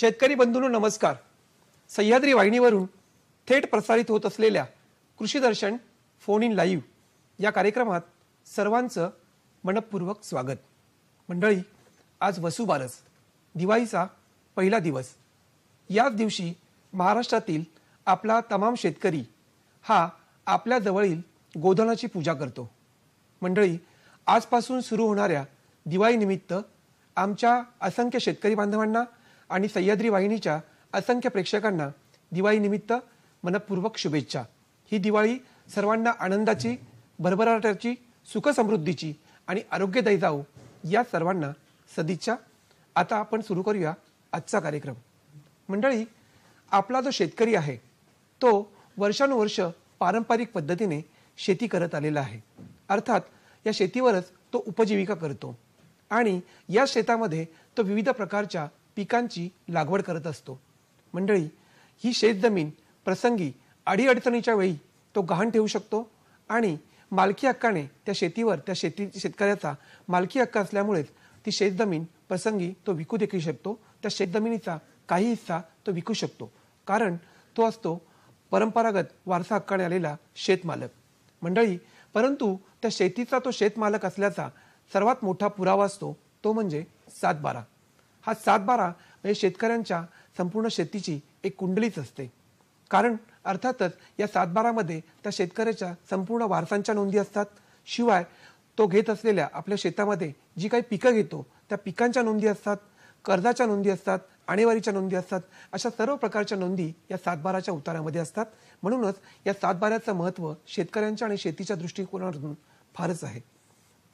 शेतकरी बंधूंनो नमस्कार सह्याद्री वाहिनीवरून थेट प्रसारित होत असलेल्या कृषी दर्शन फोन इन लाईव्ह या कार्यक्रमात सर्वांचं मनपूर्वक स्वागत मंडळी आज वसुबारस दिवाळीचा पहिला दिवस याच दिवशी महाराष्ट्रातील आपला तमाम शेतकरी हा आपल्या जवळील गोधनाची पूजा करतो मंडळी आजपासून सुरू होणाऱ्या दिवाळीनिमित्त आमच्या असंख्य शेतकरी बांधवांना आणि सह्याद्री वाहिनीच्या असंख्य प्रेक्षकांना दिवाळीनिमित्त मनपूर्वक शुभेच्छा ही दिवाळी सर्वांना आनंदाची भरभराटाची सुखसमृद्धीची आणि आरोग्यदायी जाऊ या सर्वांना सदिच्छा आता आपण सुरू करूया आजचा कार्यक्रम मंडळी आपला जो शेतकरी आहे तो वर्षानुवर्ष पारंपरिक पद्धतीने शेती करत आलेला आहे अर्थात या शेतीवरच तो उपजीविका करतो आणि या शेतामध्ये तो विविध प्रकारच्या पिकांची लागवड करत असतो मंडळी ही शेतजमीन प्रसंगी अडीअडचणीच्या वेळी तो गहाण ठेवू शकतो आणि मालकी हक्काने त्या शेतीवर त्या शेती शेतकऱ्याचा मालकी हक्क असल्यामुळेच ती शेतजमीन प्रसंगी तो विकू देखील शकतो त्या शेतजमिनीचा काही हिस्सा तो विकू शकतो कारण तो असतो परंपरागत वारसा हक्काने आलेला शेतमालक मंडळी परंतु त्या शेतीचा तो शेतमालक असल्याचा सर्वात मोठा पुरावा असतो तो म्हणजे सातबारा हा बारा म्हणजे शेतकऱ्यांच्या संपूर्ण शेतीची एक कुंडलीच असते कारण अर्थातच या सातबारामध्ये त्या शेतकऱ्याच्या संपूर्ण वारसांच्या नोंदी असतात शिवाय तो घेत असलेल्या आपल्या शेतामध्ये जी काही पिकं घेतो त्या पिकांच्या नोंदी असतात कर्जाच्या नोंदी असतात आणेवारीच्या नोंदी असतात अशा सर्व प्रकारच्या नोंदी या सातबाराच्या उतारामध्ये असतात म्हणूनच या सातबाऱ्याचं महत्त्व शेतकऱ्यांच्या आणि शेतीच्या दृष्टिकोनातून फारच आहे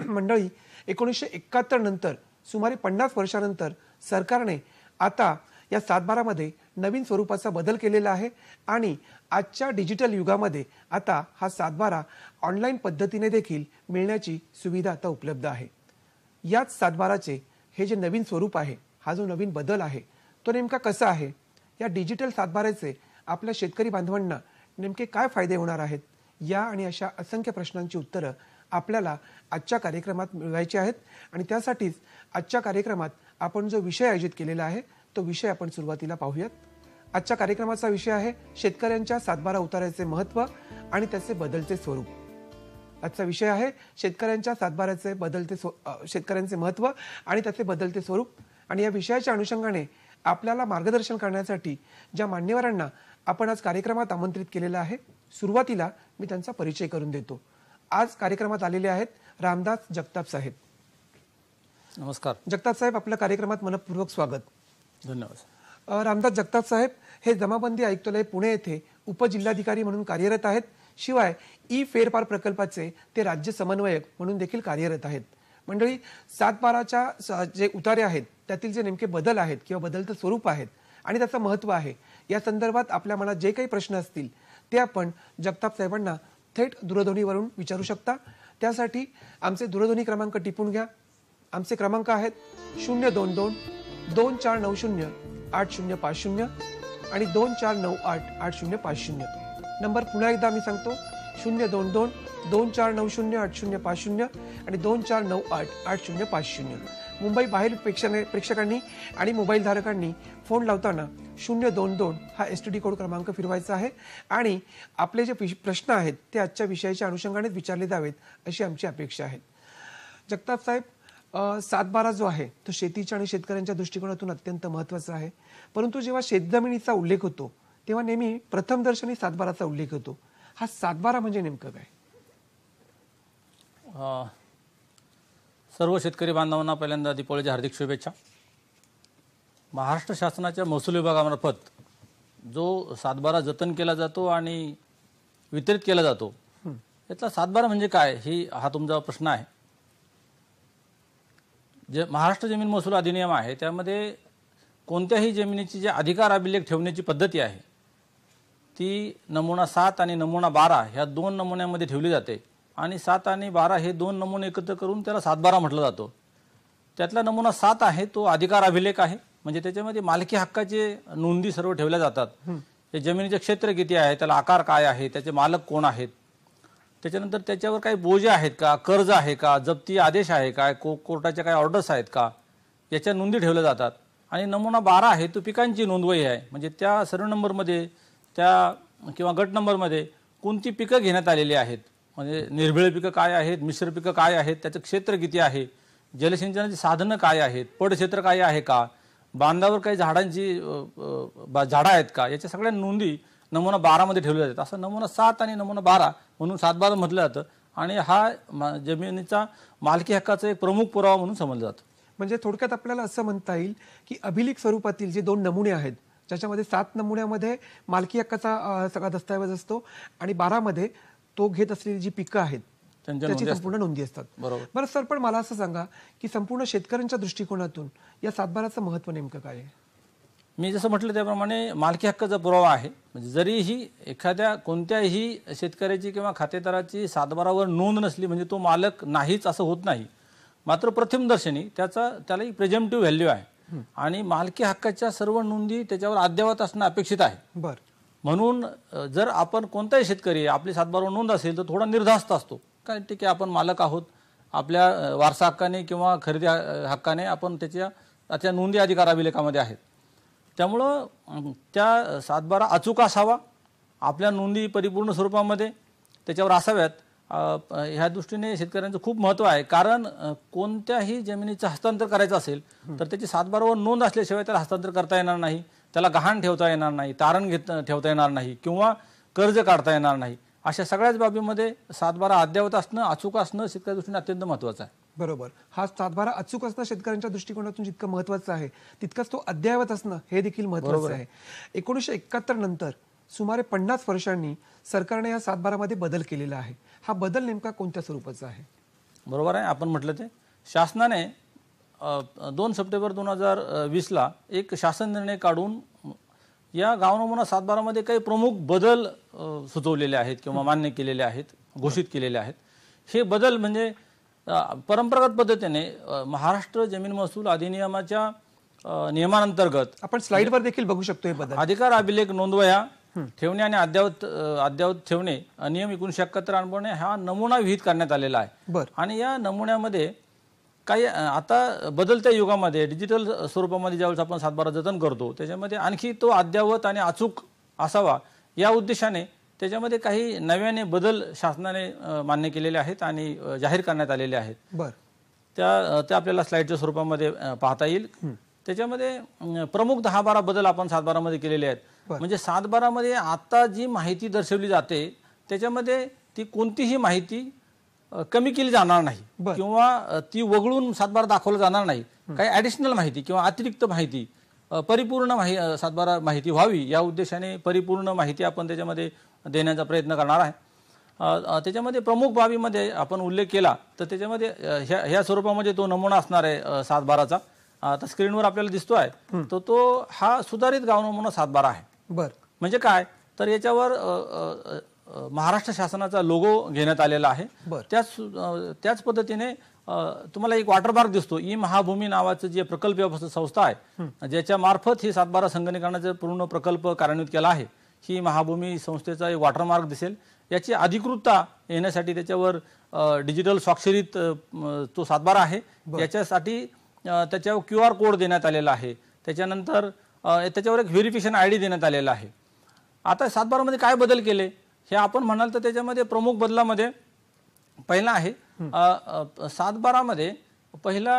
मंडळी एकोणीसशे एकाहत्तर नंतर सुमारे पन्नास वर्षानंतर सरकारने आता या सातबारामध्ये नवीन स्वरूपाचा बदल केलेला आहे आणि आजच्या डिजिटल युगामध्ये आता हा सातबारा ऑनलाईन पद्धतीने देखील मिळण्याची सुविधा आता उपलब्ध आहे याच सातबाराचे हे जे नवीन स्वरूप आहे हा जो नवीन बदल आहे तो नेमका कसा आहे या डिजिटल सातबाराचे आपल्या शेतकरी बांधवांना नेमके काय फायदे होणार आहेत या आणि अशा असंख्य प्रश्नांची उत्तरं आपल्याला आजच्या कार्यक्रमात मिळवायचे आहेत आणि त्यासाठीच आजच्या कार्यक्रमात आपण जो विषय आयोजित केलेला आहे तो विषय आपण सुरुवातीला पाहूयात आजच्या कार्यक्रमाचा विषय आहे शेतकऱ्यांच्या सातबारा उतारायचे महत्त्व आणि त्याचे बदलते स्वरूप आजचा विषय आहे शेतकऱ्यांच्या सातबाराचे बदलते स्व शेतकऱ्यांचे महत्त्व आणि त्याचे बदलते स्वरूप आणि या विषयाच्या अनुषंगाने आपल्याला मार्गदर्शन करण्यासाठी ज्या मान्यवरांना आपण आज कार्यक्रमात आमंत्रित केलेला आहे सुरुवातीला मी त्यांचा परिचय करून देतो आज कार्यक्रमात आलेले आहेत रामदास जगताप साहेब नमस्कार जगताप साहेब आपल्या कार्यक्रमात मनपूर्वक स्वागत धन्यवाद रामदास जगताप साहेब हे जमाबंदी आयुक्तालय पुणे येथे उपजिल्हाधिकारी म्हणून कार्यरत आहेत शिवाय ई फेरफार प्रकल्पाचे ते राज्य समन्वयक म्हणून देखील कार्यरत आहेत मंडळी सात बाराच्या जे उतारे आहेत त्यातील जे नेमके बदल आहेत किंवा बदलतं स्वरूप आहेत आणि त्याचं महत्व आहे या संदर्भात आपल्या मनात जे काही प्रश्न असतील ते आपण जगताप साहेबांना थेट दूरध्वनीवरून विचारू शकता त्यासाठी आमचे दूरध्वनी क्रमांक टिपून घ्या आमचे क्रमांक आहेत शून्य दोन दोन दोन चार नऊ शून्य आठ शून्य पाच शून्य आणि दोन चार नऊ आठ आठ शून्य पाच शून्य नंबर पुन्हा एकदा मी सांगतो शून्य दोन दोन दोन चार नऊ शून्य आठ शून्य पाच शून्य आणि दोन चार नऊ आठ आठ शून्य पाच शून्य मुंबई बाहेर प्रेक्षक प्रेक्षकांनी आणि मोबाईलधारकांनी फोन लावताना शून्य दोन दोन हा एस टी डी कोड क्रमांक फिरवायचा आहे आणि आपले जे प्रश्न आहेत ते आजच्या विषयाच्या अनुषंगाने विचारले जावेत अशी आमची अपेक्षा आहे जगताप साहेब सातबारा जो आहे तो शेतीच्या आणि शेतकऱ्यांच्या दृष्टिकोनातून अत्यंत महत्त्वाचा आहे परंतु जेव्हा शेतजमिनीचा उल्लेख होतो तेव्हा नेहमी प्रथमदर्शनी सातबाराचा उल्लेख होतो हा सातबारा म्हणजे नेमकं काय सर्व शेतकरी बांधवांना पहिल्यांदा दीपावलीच्या हार्दिक शुभेच्छा महाराष्ट्र शासनाच्या महसूल विभागामार्फत जो सातबारा जतन केला जातो आणि वितरित केला जातो यातला सातबारा म्हणजे काय ही हा तुमचा प्रश्न आहे जे महाराष्ट्र जमीन महसूल अधिनियम आहे त्यामध्ये कोणत्याही जमिनीची जे अधिकार अभिलेख ठेवण्याची पद्धती आहे ती नमुना सात आणि नमुना बारा ह्या दोन नमुन्यामध्ये ठेवली जाते आणि सात आणि बारा हे दोन नमुने एकत्र करून त्याला सातबारा म्हटलं जातो त्यातला नमुना सात आहे तो अधिकार अभिलेख आहे म्हणजे त्याच्यामध्ये मालकी हक्काचे नोंदी सर्व ठेवल्या जातात ते जमिनीचे क्षेत्र किती आहे त्याला आकार काय आहे त्याचे मालक कोण आहेत त्याच्यानंतर त्याच्यावर काही बोजे आहेत का कर्ज आहे का जप्ती आदेश आहे काय को कोर्टाच्या काही ऑर्डर्स आहेत का याच्या नोंदी ठेवल्या जातात आणि नमुना बारा आहे तो पिकांची नोंदवही आहे म्हणजे त्या सर्व नंबरमध्ये त्या किंवा गट नंबरमध्ये कोणती पिकं घेण्यात आलेली आहेत म्हणजे निर्भिळ पिकं काय आहेत मिश्र पिकं काय आहेत त्याचं क्षेत्र किती आहे जलसिंचनाची साधनं काय आहेत पडक्षेत्र काय आहे का बांधावर काही झाडांची झाडं आहेत का याच्या सगळ्या नोंदी नमुना बारामध्ये ठेवल्या जातात असं नमुना सात आणि नमुना बारा म्हणून सात बारा म्हटलं जातं आणि हा जमिनीचा मालकी हक्काचा एक प्रमुख पुरावा म्हणून समजला जातो म्हणजे थोडक्यात आपल्याला असं म्हणता येईल की अभिलेख स्वरूपातील जे दोन नमुने आहेत ज्याच्यामध्ये सात नमुन्यामध्ये मालकी हक्काचा सगळा दस्तऐवज असतो आणि बारामध्ये तो घेत असलेली जी पिकं आहेत त्याची संपूर्ण नोंदी असतात बरोबर बरं सर पण मला असं सांगा की संपूर्ण शेतकऱ्यांच्या दृष्टिकोनातून या सातबाराचं महत्व नेमकं काय आहे मी जसं म्हटलं त्याप्रमाणे मालकी हक्काचा पुरावा आहे म्हणजे जरीही एखाद्या कोणत्याही शेतकऱ्याची किंवा खातेदाराची सातबारावर नोंद नसली म्हणजे तो मालक नाहीच असं होत नाही मात्र प्रथमदर्शनी त्याचा त्याला एक प्रेझेंटिव्ह व्हॅल्यू आहे आणि मालकी हक्काच्या सर्व नोंदी त्याच्यावर अद्ययावत असणं अपेक्षित आहे बरं म्हणून जर आपण कोणताही शेतकरी आपली सातबारा नोंद असेल तर थोडा निर्धास्त असतो कारण ठीक आहे आपण मालक आहोत आपल्या वारसा हक्काने किंवा खरेदी हक्काने आपण त्याच्या त्याच्या नोंदी अधिकार अभिलेखामध्ये आहेत त्यामुळं त्या सातबारा अचूक असावा आपल्या नोंदी परिपूर्ण स्वरूपामध्ये त्याच्यावर असाव्यात ह्या दृष्टीने शेतकऱ्यांचं खूप महत्त्व आहे कारण कोणत्याही जमिनीचं हस्तांतर करायचं असेल तर त्याची सातबारावर नोंद असल्याशिवाय त्याला हस्तांतर करता येणार नाही त्याला गहाण ठेवता येणार नाही तारण घेत ठेवता येणार नाही किंवा कर्ज काढता येणार नाही अशा सगळ्याच बाबीमध्ये सातबारा अद्यावत असणं अचूक असणं शेतकऱ्या दृष्टीने अत्यंत महत्वाचं आहे बरोबर हा सातबारा अचूक असणं शेतकऱ्यांच्या दृष्टिकोनातून जितकं महत्वाचं आहे तितकंच तो अद्यावत असणं हे देखील महत्वाचं आहे एकोणीसशे एकाहत्तर नंतर सुमारे पन्नास वर्षांनी सरकारने या सातबारामध्ये बदल केलेला आहे हा बदल नेमका कोणत्या स्वरूपाचा आहे बरोबर आहे आपण म्हटलं ते शासनाने दोन सप्टेंबर दोन हजार वीसला एक शासन निर्णय काढून या गावनमुना सातबारामध्ये काही प्रमुख बदल सुचवलेले आहेत किंवा मान्य केलेले आहेत घोषित केलेले आहेत हे बदल म्हणजे परंपरागत पद्धतीने महाराष्ट्र जमीन महसूल अधिनियमाच्या नियमानंतर्गत आपण स्लाईडवर देखील बघू शकतो हे बदल अधिकार अभिलेख नोंदवया ठेवणे आणि अद्यावत अद्यावत ठेवणे नियम एकोणीशे एकाहत्तर अनुभवणे हा नमुना विहित करण्यात आलेला आहे आणि या नमुन्यामध्ये काही आता बदलत्या युगामध्ये डिजिटल स्वरूपामध्ये ज्यावेळेस आपण सातबारा जतन करतो त्याच्यामध्ये आणखी तो अद्यावत आणि अचूक असावा या उद्देशाने त्याच्यामध्ये काही नव्याने बदल शासनाने मान्य केलेले आहेत आणि जाहीर करण्यात आलेले आहेत बरं त्या त्या आपल्याला स्लाईडच्या स्वरूपामध्ये पाहता येईल त्याच्यामध्ये प्रमुख दहा बारा बदल आपण सातबारामध्ये केलेले आहेत म्हणजे सातबारामध्ये आता जी माहिती दर्शवली जाते त्याच्यामध्ये ती कोणतीही माहिती कमी केली जाणार नाही किंवा ती वगळून सातबारा दाखवलं जाणार नाही काही ऍडिशनल माहिती किंवा अतिरिक्त माहिती परिपूर्ण माहिती सातबारा माहिती व्हावी या उद्देशाने परिपूर्ण माहिती आपण त्याच्यामध्ये देण्याचा प्रयत्न करणार आहे त्याच्यामध्ये प्रमुख बाबीमध्ये आपण उल्लेख केला तर त्याच्यामध्ये ह्या ह्या स्वरूपामध्ये तो नमुना असणार आहे सातबाराचा आता स्क्रीनवर आपल्याला दिसतो आहे तर तो हा सुधारित गाव नमुना सातबारा आहे बर म्हणजे काय तर याच्यावर महाराष्ट्र शासनाचा लोगो घेण्यात आलेला आहे त्याच त्याच पद्धतीने तुम्हाला एक वॉटर दिसतो ई महाभूमी नावाचं जे प्रकल्प संस्था आहे ज्याच्या मार्फत ही सातबारा संगणीकरणाचा पूर्ण प्रकल्प कार्यान्वित केला आहे ही महाभूमी संस्थेचा एक वॉटरमार्क दिसेल याची अधिकृतता येण्यासाठी त्याच्यावर डिजिटल स्वाक्षरीत तो सातबारा आहे याच्यासाठी त्याच्यावर क्यू आर कोड देण्यात आलेला आहे त्याच्यानंतर त्याच्यावर एक व्हेरिफिकेशन आय डी देण्यात आलेला आहे आता सातबारामध्ये काय बदल केले हे आपण म्हणाल तर त्याच्यामध्ये प्रमुख बदलामध्ये पहिला आहे सातबारामध्ये पहिला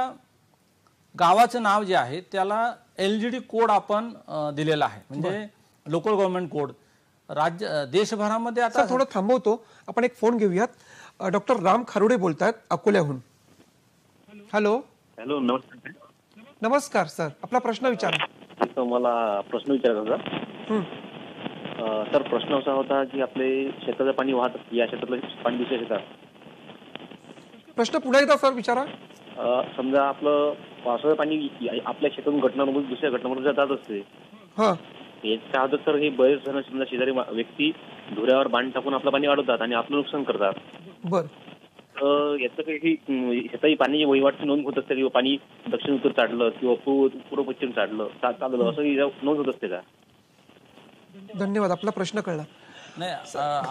गावाचं नाव जे आहे त्याला एल जी डी कोड आपण दिलेला आहे म्हणजे लोकल गव्हर्नमेंट कोड राज्य देशभरामध्ये आता थोडं थांबवतो आपण एक फोन घेऊयात डॉक्टर राम खारुडे बोलतात अकोल्याहून हॅलो हॅलो नमस्कार नमस्कार सर आपला प्रश्न विचारा मला प्रश्न विचारायचा सर प्रश्न असा होता की आपले शेताचं पाणी वाहत या शेतातलं पाणी दुसऱ्या शेतात प्रश्न पुढे सर विचारा समजा आपलं पावसाचं पाणी आपल्या शेतातून घटना दुसऱ्या घटना जात असते याच्या सर हे बरेच जण समजा शेजारी व्यक्ती धुऱ्यावर बांध टाकून आपलं पाणी वाढवतात आणि आपलं नुकसान करतात बर याचं काही पाणी वहिवाटची नोंद होत असते किंवा पाणी दक्षिण उत्तर चाडलं किंवा पूर्व पश्चिम चाडलं चाललं असं नोंद होत असते का धन्यवाद आपला प्रश्न कळला नाही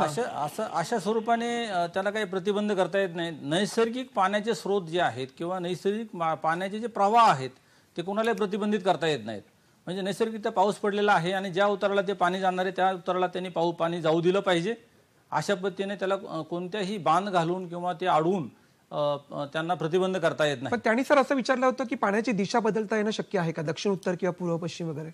अशा असं अशा स्वरूपाने त्याला काही प्रतिबंध करता येत नाही नैसर्गिक पाण्याचे स्रोत जे आहेत किंवा नैसर्गिक पाण्याचे जे प्रवाह आहेत ते कोणालाही प्रतिबंधित करता येत नाहीत म्हणजे नैसर्गिकरित्या पाऊस पडलेला आहे आणि ज्या उतराला ते पाणी जाणार आहे त्या उताराला त्यांनी पाऊ पाणी जाऊ दिलं पाहिजे अशा पद्धतीने त्याला कोणत्याही बांध घालून किंवा ते अडवून त्यांना प्रतिबंध करता येत नाही पण त्यांनी सर असं विचारलं होतं की पाण्याची दिशा बदलता येणं शक्य आहे का दक्षिण उत्तर किंवा पूर्व पश्चिम वगैरे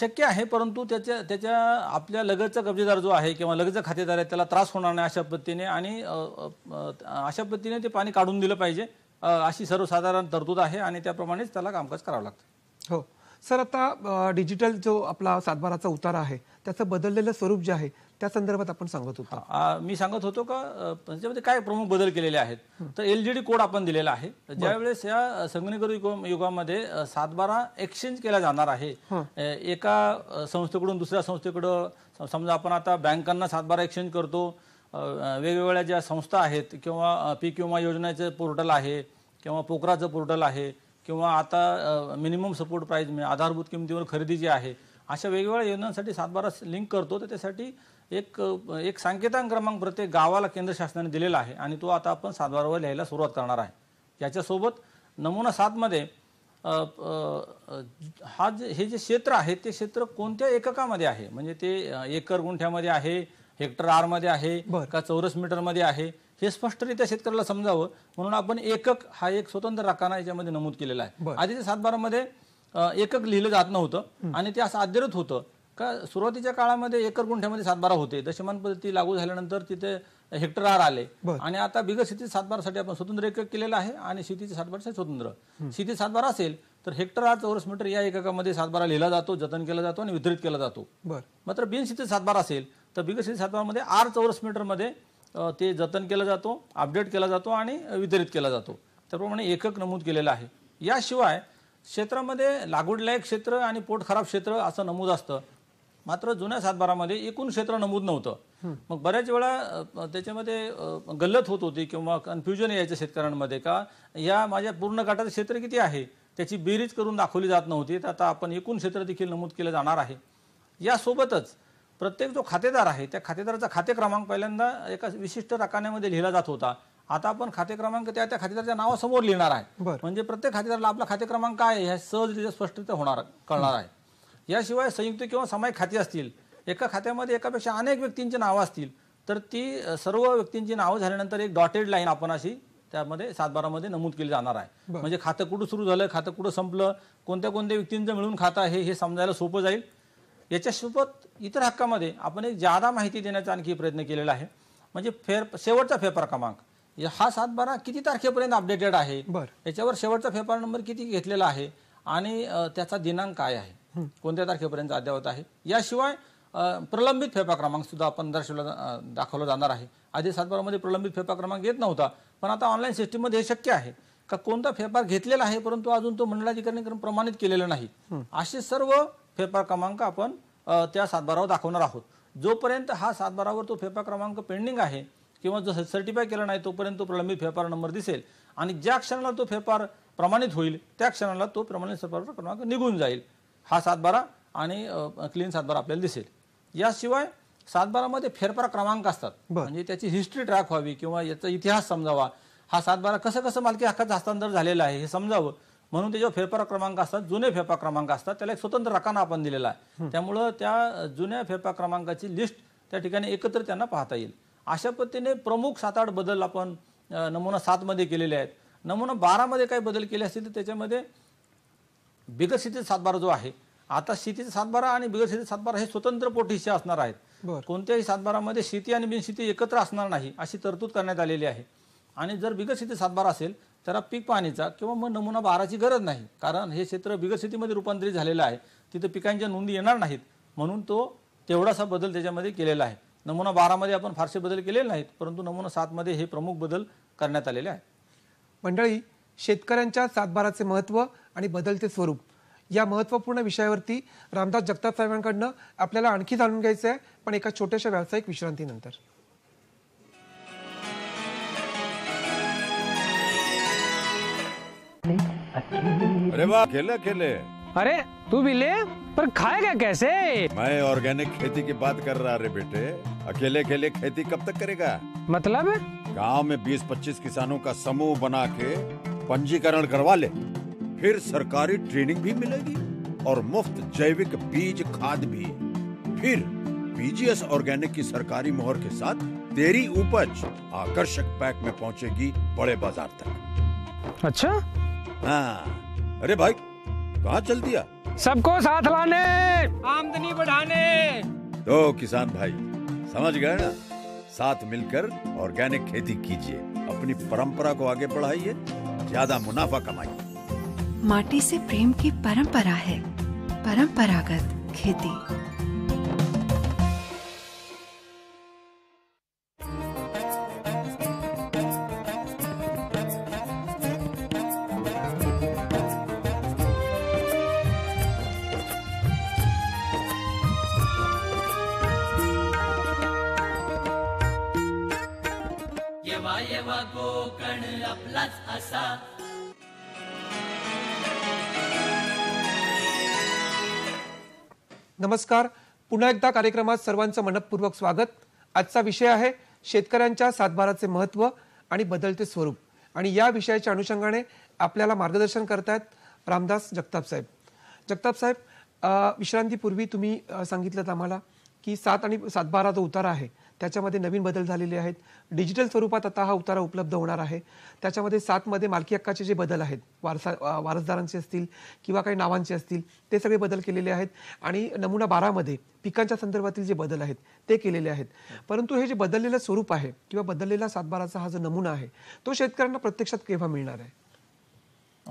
शक्य आहे परंतु त्याच्या त्याच्या आपल्या लगतचा कब्जेदार जो आहे किंवा लगतचा खातेदार आहे त्याला त्रास होणार नाही अशा पद्धतीने आणि अशा पद्धतीने ते पाणी काढून दिलं पाहिजे अशी सर्वसाधारण तरतूद आहे आणि त्याप्रमाणेच त्याला कामकाज करावं लागतं हो सर आता डिजिटल जो आपला सातबाराचा उतारा आहे त्याचं बदललेलं स्वरूप जे आहे त्या संदर्भात आपण सांगत होतो मी सांगत होतो का त्याच्यामध्ये काय प्रमुख बदल केलेले आहेत तर एलजीडी कोड आपण दिलेला आहे ज्यावेळेस या संगणकर युगामध्ये सातबारा एक्सचेंज केला जाणार आहे एका संस्थेकडून दुसऱ्या संस्थेकडं समजा आपण आता बँकांना सातबारा एक्सचेंज करतो वेगवेगळ्या ज्या संस्था आहेत किंवा पीक विमा योजनेचं पोर्टल आहे किंवा पोकराचं पोर्टल आहे किंवा आता मिनिमम सपोर्ट प्राईज आधारभूत किमतीवर खरेदी जी आहे अशा वेगवेगळ्या योजनांसाठी सातबारा लिंक करतो तर त्यासाठी एक एक संकेतांक क्रमांक प्रत्येक गावाला केंद्र शासनाने दिलेला आहे आणि तो आता आपण सातबारावर लिहायला सुरुवात करणार आहे याच्यासोबत नमुना सातमध्ये हा जे हे जे क्षेत्र आहे ते क्षेत्र कोणत्या एककामध्ये आहे म्हणजे ते एकर गुंठ्यामध्ये आहे हेक्टर आरमध्ये आहे का चौरस मीटरमध्ये आहे हे स्पष्टरित्या शेतकऱ्याला समजावं म्हणून आपण एकक हा एक स्वतंत्र राखाना याच्यामध्ये नमूद केलेला आहे आधीच्या सातबारामध्ये एकक लिहिलं जात नव्हतं आणि ते असं अध्यरत होतं का सुरुवातीच्या काळामध्ये एकर गुंठ्यामध्ये सातबारा होते दशमान पद्धती लागू झाल्यानंतर तिथे हेक्टर आर आले आणि आता बिगर शेती सातबारासाठी आपण स्वतंत्र एकक केलेला आहे आणि शेतीचे सातबारा स्वतंत्र शेती सातबारा असेल तर हेक्टर आर चौरस मीटर या एककामध्ये सातबारा लिहिला जातो जतन केला जातो आणि वितरित केला जातो मात्र बिनशेती सातबारा असेल तर बिगर शेती सातबारामध्ये आर चौरस मीटरमध्ये ते जतन केला जातो अपडेट केला जातो आणि वितरित केला जातो त्याप्रमाणे एकक नमूद केलेलं आहे याशिवाय क्षेत्रामध्ये लागवडलायक क्षेत्र आणि पोट खराब क्षेत्र असं नमूद असतं मात्र जुन्या सातबारामध्ये एकूण क्षेत्र नमूद नव्हतं मग बऱ्याच वेळा त्याच्यामध्ये गल्लत होत होती किंवा कन्फ्युजन यायचं शेतकऱ्यांमध्ये का या माझ्या पूर्ण गाठाचं क्षेत्र किती आहे त्याची बेरीज करून दाखवली जात नव्हती तर आता आपण एकूण क्षेत्र देखील नमूद केलं जाणार आहे यासोबतच प्रत्येक जो खातेदार आहे त्या खातेदाराचा खाते क्रमांक पहिल्यांदा एका विशिष्ट रकान्यामध्ये लिहिला जात होता आता आपण खाते क्रमांक त्या त्या खातेदाराच्या नावासमोर लिहिणार आहे म्हणजे प्रत्येक खातेदाराला आपला खाते क्रमांक काय हे सहजरित्या स्पष्टरित्या होणार कळणार आहे याशिवाय संयुक्त किंवा समाय खाती असतील एका खात्यामध्ये एकापेक्षा अनेक व्यक्तींची नावं असतील तर ती सर्व व्यक्तींची नावं झाल्यानंतर एक डॉटेड लाईन आपण अशी त्यामध्ये सातबारामध्ये नमूद केली जाणार आहे म्हणजे खातं कुठं सुरू झालं खातं कुठं संपलं कोणत्या कोणत्या व्यक्तींचं मिळून खातं आहे हे समजायला सोपं जाईल याच्यासोबत इतर हक्कामध्ये आपण एक जादा माहिती देण्याचा आणखी प्रयत्न केलेला आहे म्हणजे फेर शेवटचा फेपर क्रमांक हा सातबारा किती तारखेपर्यंत अपडेटेड आहे याच्यावर शेवटचा फेपर नंबर किती घेतलेला आहे आणि त्याचा दिनांक काय आहे कोणत्या तारखेपर्यंत अद्यावत आहे याशिवाय प्रलंबित फेफा क्रमांक सुद्धा आपण दर्शवला दाखवला जाणार आहे आधी सातबारामध्ये प्रलंबित फेफा क्रमांक येत नव्हता पण आता ऑनलाईन सिस्टीममध्ये हे शक्य आहे का कोणता फेरफार घेतलेला आहे परंतु अजून तो मंडळाधिकारी प्रमाणित केलेला नाही असे सर्व फेपार क्रमांक आपण त्या सातबारावर दाखवणार आहोत जोपर्यंत हा सातबारावर तो फेफा क्रमांक पेंडिंग आहे किंवा जो सर्टिफाय केला नाही तोपर्यंत तो प्रलंबित फेफार नंबर दिसेल आणि ज्या क्षणाला तो फेफार प्रमाणित होईल त्या क्षणाला तो प्रमाणित फेपार क्रमांक निघून जाईल हा सातबारा आणि क्लीन सातबारा आपल्याला दिसेल याशिवाय सातबारामध्ये फेरफार क्रमांक असतात म्हणजे त्याची हिस्ट्री ट्रॅक व्हावी किंवा याचा इतिहास समजावा हा सातबारा कसं कसं मालकी हक्काचं हस्तांतर झालेलं आहे हे समजावं म्हणून त्याच्यावर फेरफार क्रमांक असतात जुने फेरफार क्रमांक असतात त्याला एक स्वतंत्र रकाना आपण दिलेला आहे त्यामुळं त्या जुन्या फेरफार क्रमांकाची लिस्ट त्या ठिकाणी एकत्र त्यांना पाहता येईल अशा पद्धतीने प्रमुख सात आठ बदल आपण नमुना सातमध्ये केलेले आहेत नमुना बारामध्ये काही बदल केले असतील तर त्याच्यामध्ये बिगर शेतीचा सातबारा जो आहे आता शेतीचा सातबारा आणि बिगर शेतीचा सातबारा हे स्वतंत्र पोटहिशे असणार आहेत कोणत्याही सातबारामध्ये शेती आणि बिनशेती एकत्र असणार नाही अशी तरतूद करण्यात आलेली आहे आणि जर बिगर शेती सातबारा असेल तर पीक पाणीचा किंवा मग नमुना बाराची गरज नाही कारण हे क्षेत्र बिगर शेतीमध्ये रूपांतरित झालेलं आहे तिथं पिकांच्या नोंदी येणार नाहीत म्हणून तो तेवढासा बदल त्याच्यामध्ये केलेला आहे नमुना बारामध्ये आपण फारसे बदल केलेले नाहीत परंतु नमुना सातमध्ये हे प्रमुख बदल करण्यात आलेले आहे मंडळी शेतकऱ्यांच्या सातबाराचे महत्त्व आणि बदलते स्वरूप या महत्वपूर्ण विषयावरती रामदास जगताप साहेबांकडनं आपल्याला आणखी जाणून घ्यायचं आहे पण एका छोट्याशा व्यावसायिक विश्रांतीनंतर अरे केले केले अरे तू भी ले पर खाएगा कैसे मैं ऑर्गेनिक खेती की बात कर रहा रे बेटे अकेले अकेले खेती कब तक करेगा मतलब गांव में 20-25 किसानों का समूह बना के पंजीकरण करवा ले फिर सरकारी ट्रेनिंग भी मिलेगी और मुफ्त जैविक बीज खाद भी फिर पीजीएस ऑर्गेनिक की सरकारी मोहर के साथ तेरी उपज आकर्षक पैक में पहुंचेगी बड़े बाजार तक अच्छा हाँ अरे भाई कहाँ चल दिया सबको साथ लाने आमदनी बढ़ाने तो किसान भाई समझ गए ना साथ मिलकर ऑर्गेनिक खेती कीजिए अपनी परंपरा को आगे बढ़ाइए ज्यादा मुनाफा कमाइए माटी से प्रेम की परंपरा है परंपरागत खेती नमस्कार पुन्हा एकदा कार्यक्रमात सर्वांचं मनपूर्वक स्वागत आजचा विषय आहे शेतकऱ्यांच्या सातबाराचे महत्त्व आणि बदलते स्वरूप आणि या विषयाच्या अनुषंगाने आपल्याला मार्गदर्शन करतायत रामदास जगताप साहेब जगताप साहेब विश्रांतीपूर्वी तुम्ही सांगितलं आम्हाला की सात आणि सातबारा जो उतारा आहे त्याच्यामध्ये नवीन बदल झालेले आहेत डिजिटल स्वरूपात आता हा उतारा उपलब्ध होणार आहे त्याच्यामध्ये सातमध्ये मालकी हक्काचे जे बदल आहेत वारसा वारसदारांचे असतील किंवा काही नावांचे असतील ते सगळे बदल केलेले आहेत आणि नमुना बारामध्ये पिकांच्या संदर्भातील जे बदल आहेत ते केलेले आहेत परंतु हे जे बदललेलं स्वरूप आहे किंवा बदललेला सातबाराचा हा जो नमुना आहे तो शेतकऱ्यांना प्रत्यक्षात केव्हा मिळणार आहे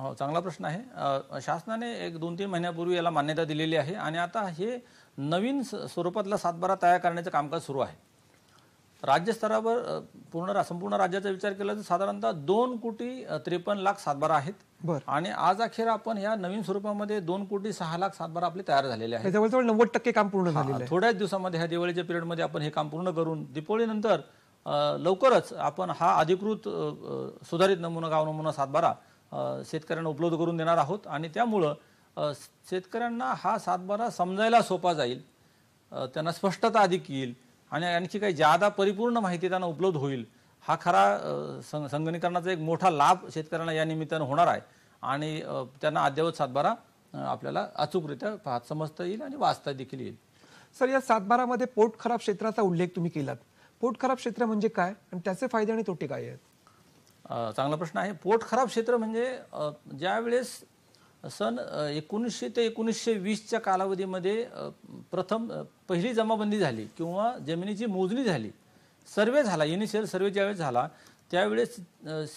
हो चांगला प्रश्न आहे शासनाने एक दोन तीन महिन्यापूर्वी याला मान्यता दिलेली आहे आणि आता हे नवीन स्वरूपातला सातबारा तयार करण्याचं कामकाज सुरू आहे राज्यस्तरावर पूर्ण संपूर्ण राज्याचा विचार केला तर साधारणतः दोन कोटी त्रेपन्न लाख सातबारा आहेत आणि आज अखेर आपण या नवीन स्वरूपामध्ये दोन कोटी सहा लाख सातबारा आपले तयार झालेले आहेत म्हणजे जवळजवळ नव्वद टक्के काम पूर्ण झाले थोड्याच दिवसामध्ये ह्या दिवाळीच्या पिरियडमध्ये आपण हे काम पूर्ण करून दिपोळीनंतर लवकरच आपण हा अधिकृत सुधारित नमुना गाव नमुना सातबारा शेतकऱ्यांना उपलब्ध करून देणार आहोत आणि त्यामुळं शेतकऱ्यांना हा सातबारा समजायला सोपा जाईल त्यांना स्पष्टता अधिक येईल आणि आणखी काही जादा परिपूर्ण माहिती त्यांना उपलब्ध होईल हा खरा संगणीकरणाचा एक मोठा लाभ शेतकऱ्यांना या निमित्तानं होणार आहे आणि त्यांना अद्ययावत सातबारा आपल्याला अचूकरित्या पाहत समजता येईल आणि वाचता देखील येईल सर या सातबारामध्ये पोट खराब क्षेत्राचा उल्लेख तुम्ही केलात पोट खराब क्षेत्र म्हणजे काय आणि त्याचे फायदे आणि तोटे काय आहेत चांगला प्रश्न आहे पोट खराब क्षेत्र म्हणजे ज्यावेळेस सन एकोणीसशे ते एकोणीसशे वीसच्या कालावधीमध्ये प्रथम पहिली जमाबंदी झाली किंवा जमिनीची मोजणी झाली सर्वे झाला इनिशियल सर्वे ज्यावेळेस झाला त्यावेळेस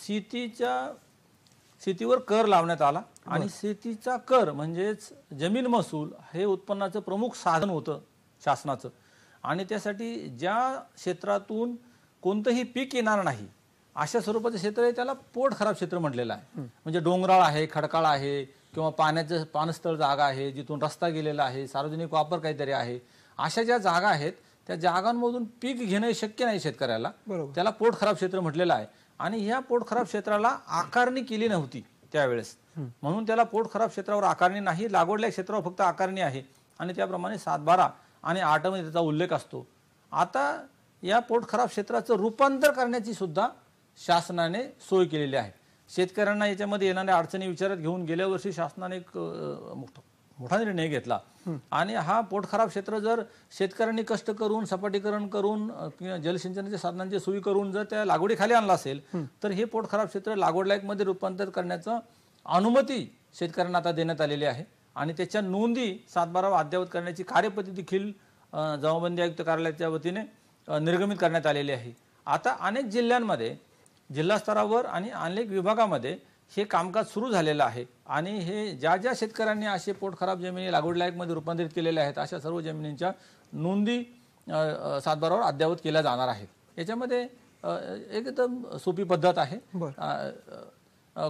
शेतीच्या शेतीवर कर लावण्यात आला आणि शेतीचा कर म्हणजेच जमीन महसूल हे उत्पन्नाचं प्रमुख साधन होतं शासनाचं आणि त्यासाठी ज्या क्षेत्रातून कोणतंही पीक येणार नाही अशा स्वरूपाचं क्षेत्र आहे त्याला पोट खराब क्षेत्र म्हटलेलं आहे म्हणजे डोंगराळ आहे खडकाळ आहे किंवा पाण्याचं पानस्थळ जागा आहे जिथून रस्ता गेलेला आहे सार्वजनिक वापर काहीतरी आहे अशा ज्या जागा आहेत त्या जागांमधून पीक घेणं शक्य नाही शेतकऱ्याला त्याला पोट खराब क्षेत्र म्हटलेलं आहे आणि ह्या पोट खराब क्षेत्राला आकारणी केली नव्हती त्यावेळेस म्हणून त्याला पोट खराब क्षेत्रावर आकारणी नाही लागवडल्या क्षेत्रावर फक्त आकारणी आहे आणि त्याप्रमाणे सात बारा आणि आठमध्ये त्याचा उल्लेख असतो आता या खराब क्षेत्राचं रूपांतर करण्याची सुद्धा शासनाने सोय केलेली आहे शेतकऱ्यांना याच्यामध्ये येणाऱ्या अडचणी विचारात घेऊन गेल्या वर्षी शासनाने एक मोठा निर्णय घेतला आणि हा पोटखराब क्षेत्र जर शेतकऱ्यांनी कष्ट करून सपाटीकरण करून जलसिंचनाच्या साधनांची सोयी करून जर त्या लागवडीखाली आणला असेल तर हे पोटखराब क्षेत्र लागवड मध्ये रूपांतर करण्याचं अनुमती शेतकऱ्यांना आता देण्यात आलेली आहे आणि त्याच्या नोंदी सातबारा अद्ययावत करण्याची कार्यपद्धती देखील जमाबंदी आयुक्त कार्यालयाच्या वतीने निर्गमित करण्यात आलेली आहे आता अनेक जिल्ह्यांमध्ये जिल्हास्तरावर आणि अनेक विभागामध्ये हे कामकाज सुरू झालेलं आहे आणि हे ज्या ज्या शेतकऱ्यांनी असे पोटखराब जमिनी लागवडलायकमध्ये रूपांतरित केलेल्या आहेत अशा सर्व जमिनींच्या नोंदी सातबारावर अद्यावत केल्या जाणार आहेत याच्यामध्ये एकदम सोपी पद्धत आहे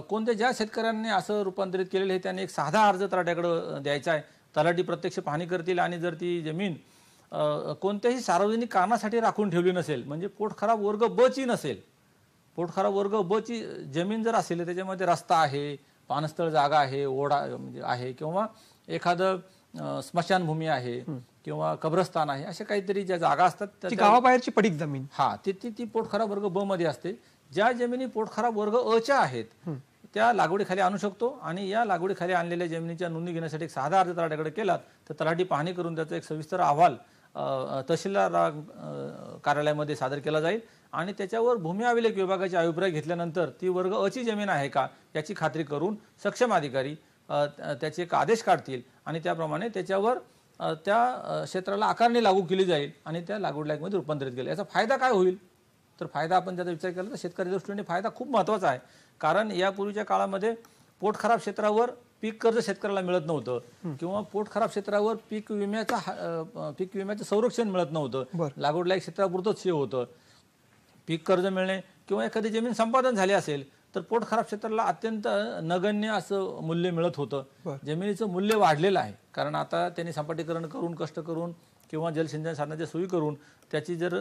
कोणत्या ज्या शेतकऱ्यांनी असं रूपांतरित केलेलं आहे त्यांनी एक साधा अर्ज तलाट्याकडं द्यायचा आहे तलाठी प्रत्यक्ष पाहणी करतील आणि जर ती जमीन कोणत्याही सार्वजनिक कारणासाठी राखून ठेवली नसेल म्हणजे पोटखराब वर्ग ब नसेल पोटखारा वर्ग ब ची जमीन जर असेल त्याच्यामध्ये रस्ता आहे पानस्थळ जागा आहे ओढा म्हणजे आहे किंवा एखादं स्मशानभूमी आहे किंवा कब्रस्तान आहे अशा काहीतरी ज्या जागा असतात गावाबाहेरची पडीक जमीन हा ती ती ती पोटखारा वर्ग ब मध्ये असते ज्या जमिनी पोटखारा वर्ग अ च्या आहेत त्या लागवडीखाली आणू शकतो आणि या लागवडीखाली आणलेल्या जमिनीच्या नोंदी घेण्यासाठी एक साधा अर्ज तलाट्याकडे केलात तर तलाठी पाहणी करून त्याचा एक सविस्तर अहवाल तहसीलदार कार्यालयामध्ये सादर केला जाईल आणि त्याच्यावर भूमी अभिलेख विभागाचे अभिप्राय घेतल्यानंतर ती वर्ग अची जमीन आहे का याची खात्री करून सक्षम अधिकारी त्याचे एक आदेश काढतील आणि त्याप्रमाणे त्याच्यावर त्या क्षेत्राला आकारणी लागू केली जाईल आणि त्या लागवड लायकमध्ये रूपांतरित केलं याचा फायदा काय होईल तर फायदा आपण त्याचा विचार केला तर शेतकरी दृष्टीने फायदा खूप महत्त्वाचा आहे कारण यापूर्वीच्या काळामध्ये पोटखराब क्षेत्रावर पीक कर्ज शेतकऱ्याला मिळत नव्हतं किंवा पोट खराब क्षेत्रावर पीक विम्याचा पीक विम्याचं संरक्षण मिळत नव्हतं लागवडलायक क्षेत्रापुरतंच हे होतं पीक कर्ज मिळणे किंवा एखादी जमीन संपादन झाली असेल तर पोट खराब क्षेत्राला अत्यंत नगण्य असं मूल्य मिळत होतं जमिनीचं मूल्य वाढलेलं आहे कारण आता त्यांनी संपाटीकरण करून कष्ट करून किंवा जलसिंचन साधनाच्या सोयी करून त्याची जर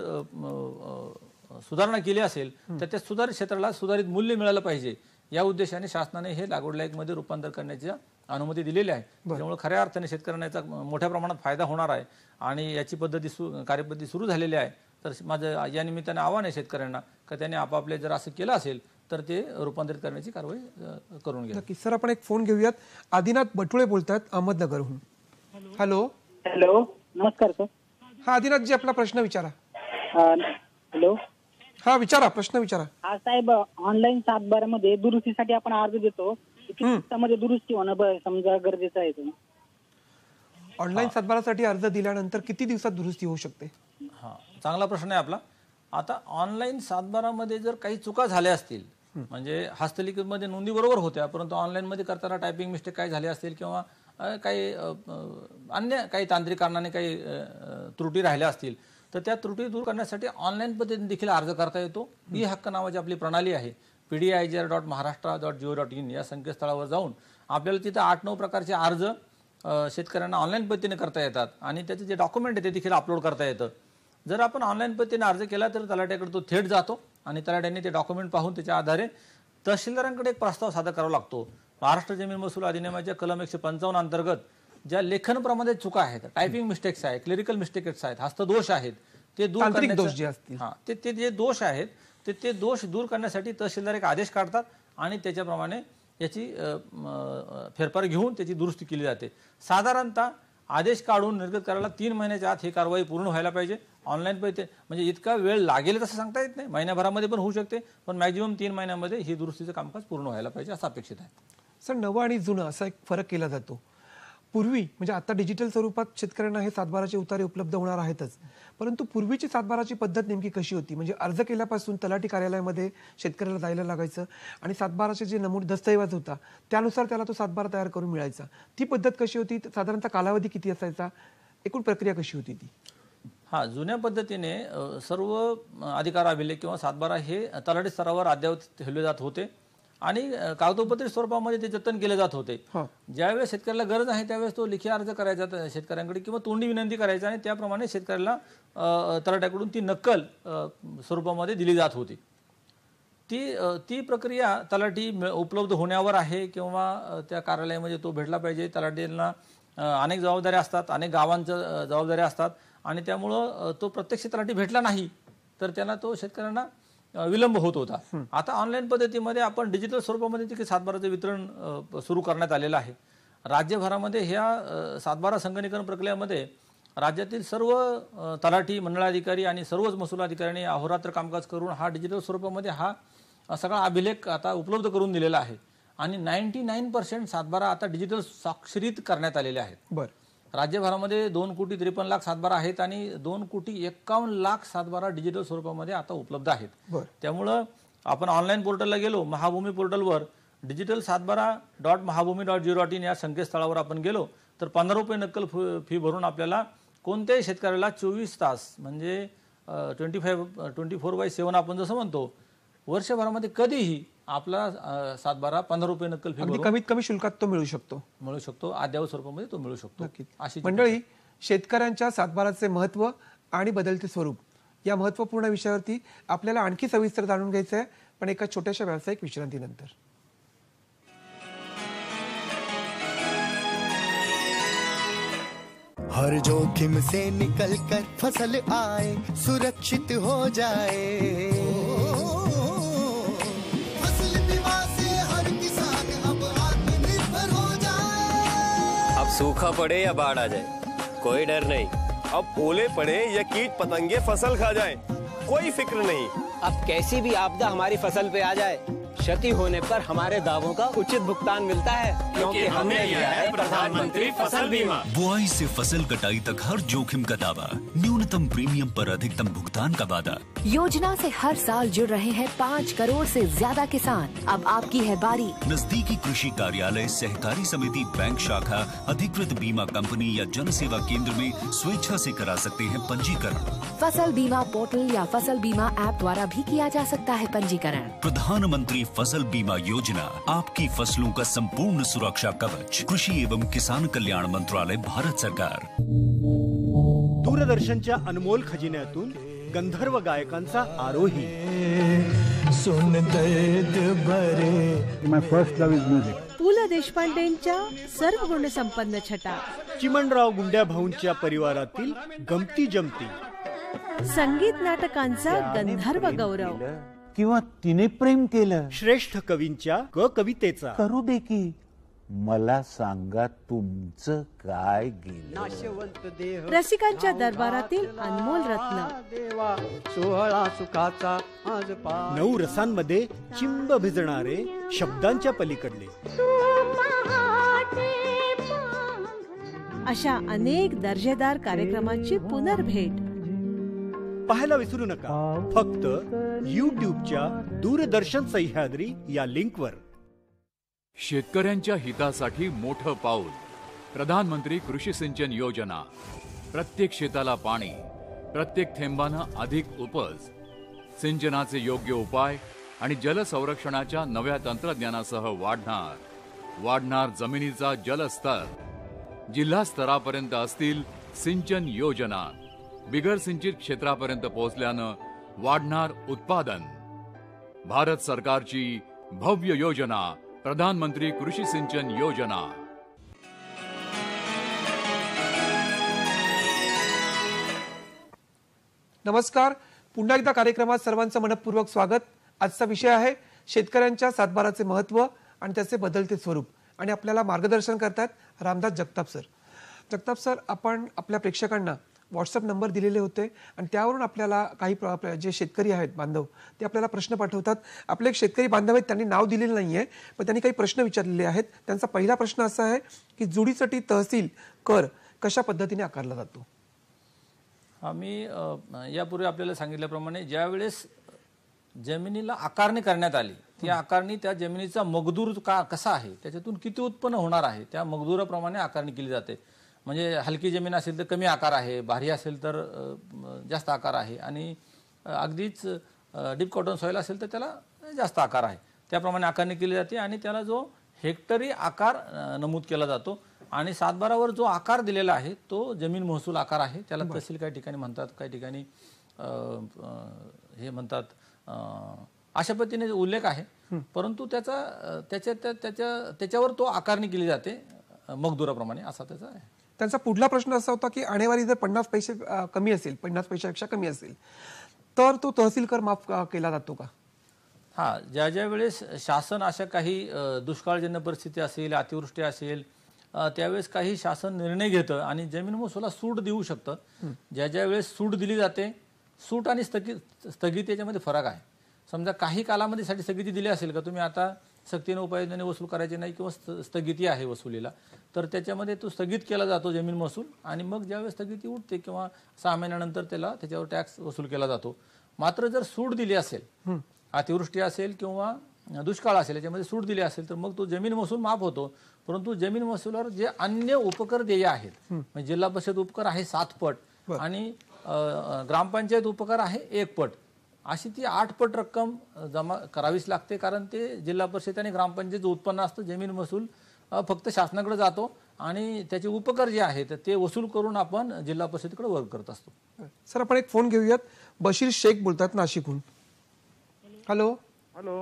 सुधारणा केली असेल तर त्या सुधारित क्षेत्राला सुधारित मूल्य मिळालं पाहिजे या उद्देशाने शासनाने हे लागवडलायकमध्ये रूपांतर करण्याच्या अनुमती दिलेली आहे त्यामुळे खऱ्या अर्थाने शेतकऱ्यांना याचा मोठ्या प्रमाणात फायदा होणार आहे आणि याची पद्धती कार्यपद्धती सुरू झालेली आहे तर माझं या निमित्ताने आव्हान आहे शेतकऱ्यांना का त्यांनी आपापले जर असं केलं असेल तर ते रूपांतरित करण्याची कारवाई करून घ्या नक्की सर आपण एक फोन घेऊयात आदिनाथ बटुळे बोलतात अहमदनगरहून हॅलो हॅलो नमस्कार सर हा आदिनाथ जी आपला प्रश्न विचारा हॅलो हा विचारा प्रश्न विचारा हा साहेब ऑनलाईन सातबारा मध्ये दुरुस्तीसाठी आपण अर्ज देतो दुरुस्ती होणं समजा गरजेचं आहे ऑनलाईन सातबारासाठी अर्ज दिल्यानंतर किती दिवसात दुरुस्ती होऊ शकते हा चांगला प्रश्न आहे आपला आता ऑनलाईन सातबारामध्ये जर काही चुका झाल्या असतील म्हणजे हस्तलिखित मध्ये नोंदी बरोबर होत्या परंतु मध्ये करताना टायपिंग मिस्टेक काय झाले असतील किंवा काही अन्य काही तांत्रिक कारणाने काही त्रुटी राहिल्या असतील तर त्या त्रुटी दूर करण्यासाठी ऑनलाईन पद्धतीने देखील अर्ज करता येतो ई हक्क नावाची आपली प्रणाली आहे P D I G R dot Maharashtra dot gov dot in या संकेतस्थळावर जाऊन आपल्याला तिथं आठ नऊ प्रकारचे अर्ज शेतकऱ्यांना ऑनलाईन पद्धतीने करता येतात आणि त्याचे जे डॉक्युमेंट आहे ते देखील अपलोड करता येतं जर आपण ऑनलाईन पद्धतीने अर्ज केला तर तलाट्याकडे तो थेट जातो आणि तलाट्याने ते डॉक्युमेंट पाहून त्याच्या आधारे तहसीलदारांकडे एक प्रस्ताव सादर करावा लागतो महाराष्ट्र जमीन महसूल अधिनियमाच्या कलम एकशे पंचावन्न अंतर्गत ज्या प्रमाणे चुका आहेत टायपिंग मिस्टेक्स आहेत क्लिरिकल मिस्टेक्स आहेत हस्त दोष आहेत ते दूर दोष जे असतील ते ते जे दोष आहेत ते ते दोष दूर करण्यासाठी तहसीलदार एक आदेश काढतात आणि त्याच्याप्रमाणे याची फेरफार घेऊन त्याची दुरुस्ती केली जाते साधारणतः आदेश काढून निर्गत करायला तीन महिन्याच्या आत ही कारवाई पूर्ण व्हायला पाहिजे ऑनलाईन पाहिजे म्हणजे इतका वेळ लागेल तसं सांगता येत नाही महिन्याभरामध्ये पण होऊ शकते पण मॅक्झिमम तीन महिन्यामध्ये ही दुरुस्तीचं कामकाज पूर्ण व्हायला पाहिजे असं अपेक्षित आहे सर नवं आणि जुनं असा एक फरक केला जातो पूर्वी म्हणजे आता डिजिटल स्वरूपात शेतकऱ्यांना हे सातबाराचे उतारे उपलब्ध होणार आहेतच परंतु पूर्वीची सातबाराची पद्धत नेमकी कशी होती म्हणजे अर्ज केल्यापासून तलाठी कार्यालयामध्ये शेतकऱ्याला जायला लागायचं आणि सातबाराचे जे नमूद दस्तऐवज होता त्यानुसार त्याला तो सातबारा तयार करून मिळायचा ती पद्धत कशी होती साधारणतः कालावधी किती असायचा एकूण प्रक्रिया कशी होती ती हां जुन्या पद्धतीने सर्व अधिकार अभिलेख किंवा सातबारा हे तलाठी स्तरावर अद्यावत ठेवले जात होते आणि कागदोपत्री स्वरूपामध्ये ते जतन केले जात होते हो. ज्यावेळेस शेतकऱ्याला गरज आहे त्यावेळेस तो लिखी अर्ज करायचा शेतकऱ्यांकडे किंवा तोंडी विनंती करायचा आणि त्याप्रमाणे शेतकऱ्याला तलाट्याकडून ती नक्कल स्वरूपामध्ये दिली जात होती ती ती प्रक्रिया तलाठी उपलब्ध होण्यावर आहे किंवा त्या कार्यालयामध्ये तो भेटला पाहिजे तलाठींना अनेक जबाबदाऱ्या असतात अनेक गावांच्या जबाबदाऱ्या असतात आणि त्यामुळं तो प्रत्यक्ष तलाठी भेटला नाही तर त्यांना तो शेतकऱ्यांना विलंब होत होता आता ऑनलाईन पद्धतीमध्ये आपण डिजिटल स्वरूपामध्ये देखील सातबाराचं वितरण सुरू करण्यात आलेलं आहे राज्यभरामध्ये ह्या सातबारा संगणीकरण प्रक्रियेमध्ये राज्यातील सर्व तलाठी मंडळाधिकारी आणि सर्वच महसूल अधिकाऱ्यांनी अहोरात्र कामकाज करून हा डिजिटल स्वरूपामध्ये हा सगळा अभिलेख आता उपलब्ध करून दिलेला आहे आणि नाईन्टी नाईन पर्सेंट सातबारा आता डिजिटल साक्षरित करण्यात आलेले आहेत बरं राज्यभरामध्ये दोन कोटी त्रेपन्न लाख सातबारा आहेत आणि दोन कोटी एक्कावन्न लाख सातबारा डिजिटल स्वरूपामध्ये आता उपलब्ध आहेत त्यामुळं आपण ऑनलाईन पोर्टलला गेलो महाभूमी पोर्टलवर digital Satbara dot Mahabhumi dot G dot in या संकेतस्थळावर आपण गेलो तर पंधरा रुपये नक्कल फी भरून आपल्याला कोणत्याही शेतकऱ्याला चोवीस तास म्हणजे twenty five twenty four by seven आपण जसं म्हणतो वर्षभरामध्ये कधीही आपला सातबारा पंधरा रुपये नक्कल फी कमीत कमी शुल्कात तो मिळू शकतो मिळू शकतो अद्यावत स्वरूपामध्ये तो मिळू शकतो अशी मंडळी शेतकऱ्यांच्या सातबाराचे महत्व आणि बदलते स्वरूप या महत्वपूर्ण विषयावरती आपल्याला आणखी सविस्तर जाणून घ्यायचं आहे पण एका छोट्याशा व्यावसायिक विश्रांतीनंतर हर जोखिम से निकल कर फसल आए सुरक्षित हो जाए सूखा पड़े या बाढ़ आ जाए कोई डर नहीं अब ओले पड़े या कीट पतंगे फसल खा जाए कोई फिक्र नहीं अब कैसी भी आपदा हमारी फसल पे आ जाए क्षति होने पर हमारे दावों का उचित भुगतान मिलता है क्योंकि हमने लिया है प्रधानमंत्री फसल बीमा बुआई से फसल कटाई तक हर जोखिम का दावा न्यूनतम प्रीमियम पर अधिकतम भुगतान का वादा योजना से हर साल जुड़ रहे हैं पाँच करोड़ से ज्यादा किसान अब आपकी है बारी नजदीकी कृषि कार्यालय सहकारी समिति बैंक शाखा अधिकृत बीमा कंपनी या जन सेवा केंद्र में स्वेच्छा से करा सकते हैं पंजीकरण फसल बीमा पोर्टल या फसल बीमा ऐप द्वारा भी किया जा सकता है पंजीकरण प्रधानमंत्री फसल बीमा योजना आपकी फसलों का संपूर्ण सुरक्षा कवच कृषि एवं किसान कल्याण मंत्रालय भारत सरकार दूरदर्शनच्या अनमोल खजिन्यातून गंधर्व गायकांचा आरोही पु ल देशपांडेंच्या सर्व गुणसंपन्न छटा चिमणराव गुंड्या भाऊंच्या परिवारातील गमती जमती संगीत नाटकांचा गंधर्व गौरव किंवा तिने प्रेम केलं श्रेष्ठ कवींच्या क कवितेचा करू दे की मला सांगा तुमच काय गेलं रसिकांच्या दरबारातील अनमोल रत्न देवा सोहळा सुखाचा आज नऊ रसांमध्ये चिंब भिजणारे शब्दांच्या पलीकडले अशा अनेक दर्जेदार कार्यक्रमांची पुनर्भेट पाहायला विसरू नका फक्त युट्यूबच्या दूरदर्शन सह्याद्री या लिंकवर शेतकऱ्यांच्या हितासाठी मोठं पाऊल प्रधानमंत्री कृषी सिंचन योजना प्रत्येक शेताला पाणी प्रत्येक थेंबानं अधिक उपज सिंचनाचे योग्य उपाय आणि जलसंरक्षणाच्या नव्या तंत्रज्ञानासह वाढणार वाढणार जमिनीचा जलस्तर जिल्हा स्तरापर्यंत असतील सिंचन योजना बिगर सिंचित क्षेत्रापर्यंत पोहोचल्यानं वाढणार उत्पादन भारत सरकारची भव्य योजना प्रधानमंत्री कृषी सिंचन योजना नमस्कार पुन्हा एकदा कार्यक्रमात सर्वांचं मनपूर्वक स्वागत आजचा विषय आहे शेतकऱ्यांच्या सातबाराचे महत्व आणि त्याचे बदलते स्वरूप आणि आपल्याला मार्गदर्शन करतात रामदास जगताप सर जगताप सर आपण आपल्या प्रेक्षकांना व्हॉट्सअप नंबर दिलेले होते आणि त्यावरून आपल्याला काही जे शेतकरी आहेत बांधव ते आपल्याला प्रश्न पाठवतात आपले एक शेतकरी बांधव आहेत त्यांनी नाव दिलेलं नाही आहे पण त्यांनी काही प्रश्न विचारलेले आहेत त्यांचा पहिला प्रश्न असा आहे की जुडीसाठी तहसील कर कशा पद्धतीने आकारला जातो आम्ही यापूर्वी आपल्याला सांगितल्याप्रमाणे ज्यावेळेस जमिनीला आकारणी करण्यात आली ती आकारणी त्या जमिनीचा मगदूर का कसा आहे त्याच्यातून किती उत्पन्न होणार आहे त्या मगदुराप्रमाणे आकारणी केली जाते म्हणजे हलकी जमीन असेल तर कमी आकार आहे भारी असेल तर जास्त आकार आहे आणि अगदीच डीप कॉटन सॉईल असेल तर त्याला जास्त आकार आहे त्याप्रमाणे आकारणी केली जाते आणि त्याला जो हेक्टरी आकार नमूद केला जातो आणि सातबारावर जो आकार दिलेला आहे तो जमीन महसूल आकार आहे त्याला तहसील काही ठिकाणी म्हणतात काही ठिकाणी हे म्हणतात अशा पद्धतीने उल्लेख आहे परंतु त्याचा त्याच्या त्याच्या त्याच्यावर तो आकारणी केली जाते मगदुराप्रमाणे असा त्याचा आहे त्यांचा पुढला प्रश्न असा होता की आणेवारी जर पन्नास पैसे कमी असेल पन्नास पैशापेक्षा कमी असेल तर तो तहसील कर माफ केला जातो का हां ज्या ज्या वेळेस शासन अशा काही दुष्काळजन्य परिस्थिती असेल अतिवृष्टी असेल त्यावेळेस काही शासन निर्णय घेतं आणि जमीन महसूला सूट देऊ शकतं ज्या ज्या वेळेस सूट दिली जाते सूट आणि स्थगित स्थगित याच्यामध्ये फरक आहे समजा काही कालामध्ये साठी स्थगिती दिली असेल का तुम्ही आता सक्तीने उपाययोजना वसूल करायची नाही किंवा स्थगिती आहे वसुलीला तर त्याच्यामध्ये तो स्थगित केला जातो जमीन महसूल आणि मग ज्यावेळेस स्थगिती उठते किंवा सहा महिन्यानंतर त्याला त्याच्यावर टॅक्स वसूल केला जातो मात्र जर सूट दिली असेल अतिवृष्टी असेल किंवा दुष्काळ असेल याच्यामध्ये सूट दिली असेल तर मग तो जमीन महसूल माफ होतो परंतु जमीन महसुलावर जे अन्य उपकर देय आहेत म्हणजे जिल्हा परिषद उपकर आहे सात पट आणि ग्रामपंचायत उपकर आहे एक पट अशी ती आठपट रक्कम जमा करावीच लागते कारण ते जिल्हा परिषद आणि ग्रामपंचायत उत्पन्न असतं जमीन महसूल फक्त शासनाकडे जातो आणि त्याचे उपकर जे आहेत ते वसूल करून आपण जिल्हा परिषदेकडे वर्क करत असतो सर आपण एक फोन घेऊयात बशीर शेख बोलतात नाशिकहून हॅलो हॅलो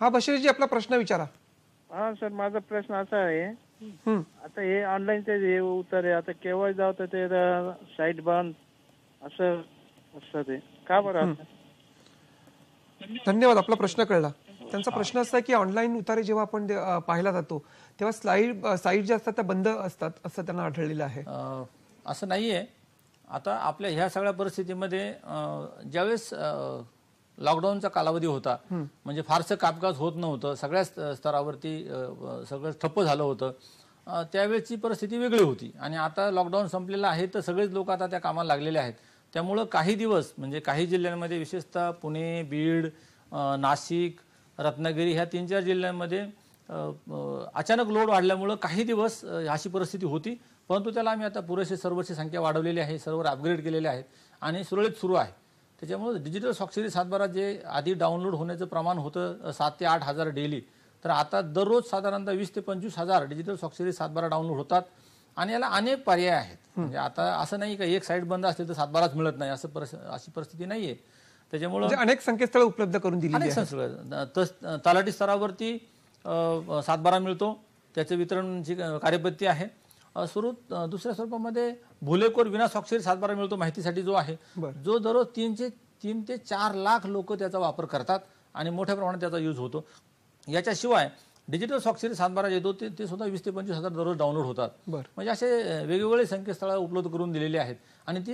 हा बशीरजी आपला प्रश्न विचारा हा सर माझा प्रश्न असा आहे आता हे ऑनलाईन उत्तर आहे आता केव्हा तर ते साईट बंद असं असतं ते का बरं धन्यवाद आपला प्रश्न कळला त्यांचा प्रश्न असा की ऑनलाईन उतारे जेव्हा आपण पाहायला जातो तेव्हा स्लाईड साईड ज्या असतात त्या बंद असतात असं त्यांना आढळलेलं आहे असं नाहीये आता आपल्या ह्या सगळ्या परिस्थितीमध्ये ज्यावेळेस लॉकडाऊनचा कालावधी होता म्हणजे फारसं कापकाज होत नव्हतं सगळ्या स्तरावरती सगळं ठप्प झालं होतं त्यावेळेसची परिस्थिती वेगळी होती आणि आता लॉकडाऊन संपलेलं आहे तर सगळेच लोक आता त्या कामाला लागलेले आहेत त्यामुळं काही दिवस म्हणजे काही जिल्ह्यांमध्ये विशेषतः पुणे बीड नाशिक रत्नागिरी ह्या तीन चार जिल्ह्यांमध्ये अचानक लोड वाढल्यामुळं काही दिवस अशी परिस्थिती होती परंतु त्याला आम्ही आता पुरेसे सर्व्हरची संख्या वाढवलेली आहे सर्व्हर अपग्रेड केलेले आहेत आणि सुरळीत सुरू आहे त्याच्यामुळं डिजिटल स्वाक्षरी सातबारा जे आधी डाउनलोड होण्याचं प्रमाण होतं सात ते आठ हजार डेली तर आता दररोज साधारणतः वीस ते पंचवीस हजार डिजिटल स्वाक्षरी सातबारा डाउनलोड होतात आणि याला अनेक पर्याय आहेत म्हणजे आता असं नाही का एक साईड बंद असली तर सातबाराच मिळत नाही असं अशी परिस्थिती नाहीये त्याच्यामुळे म्हणजे अनेक संकेतस्थळ उपलब्ध करून दिली तलाठी स्तरावरती सातबारा मिळतो त्याचं वितरणची कार्यपद्धती आहे स्वरूप दुसऱ्या स्वरूपामध्ये भुलेखोर विना स्वाक्षरी सातबारा मिळतो माहितीसाठी जो आहे जो दररोज तीनशे तीन ते चार लाख लोक त्याचा वापर करतात आणि मोठ्या प्रमाणात त्याचा यूज होतो याच्याशिवाय डिजिटल सॉक्सरी सातबारा येतो ते ते सुद्धा वीस ते पंचवीस हजार दररोज डाउनलोड होतात म्हणजे असे वेगवेगळे संकेतस्थळ उपलब्ध करून दिलेले आहेत आणि ती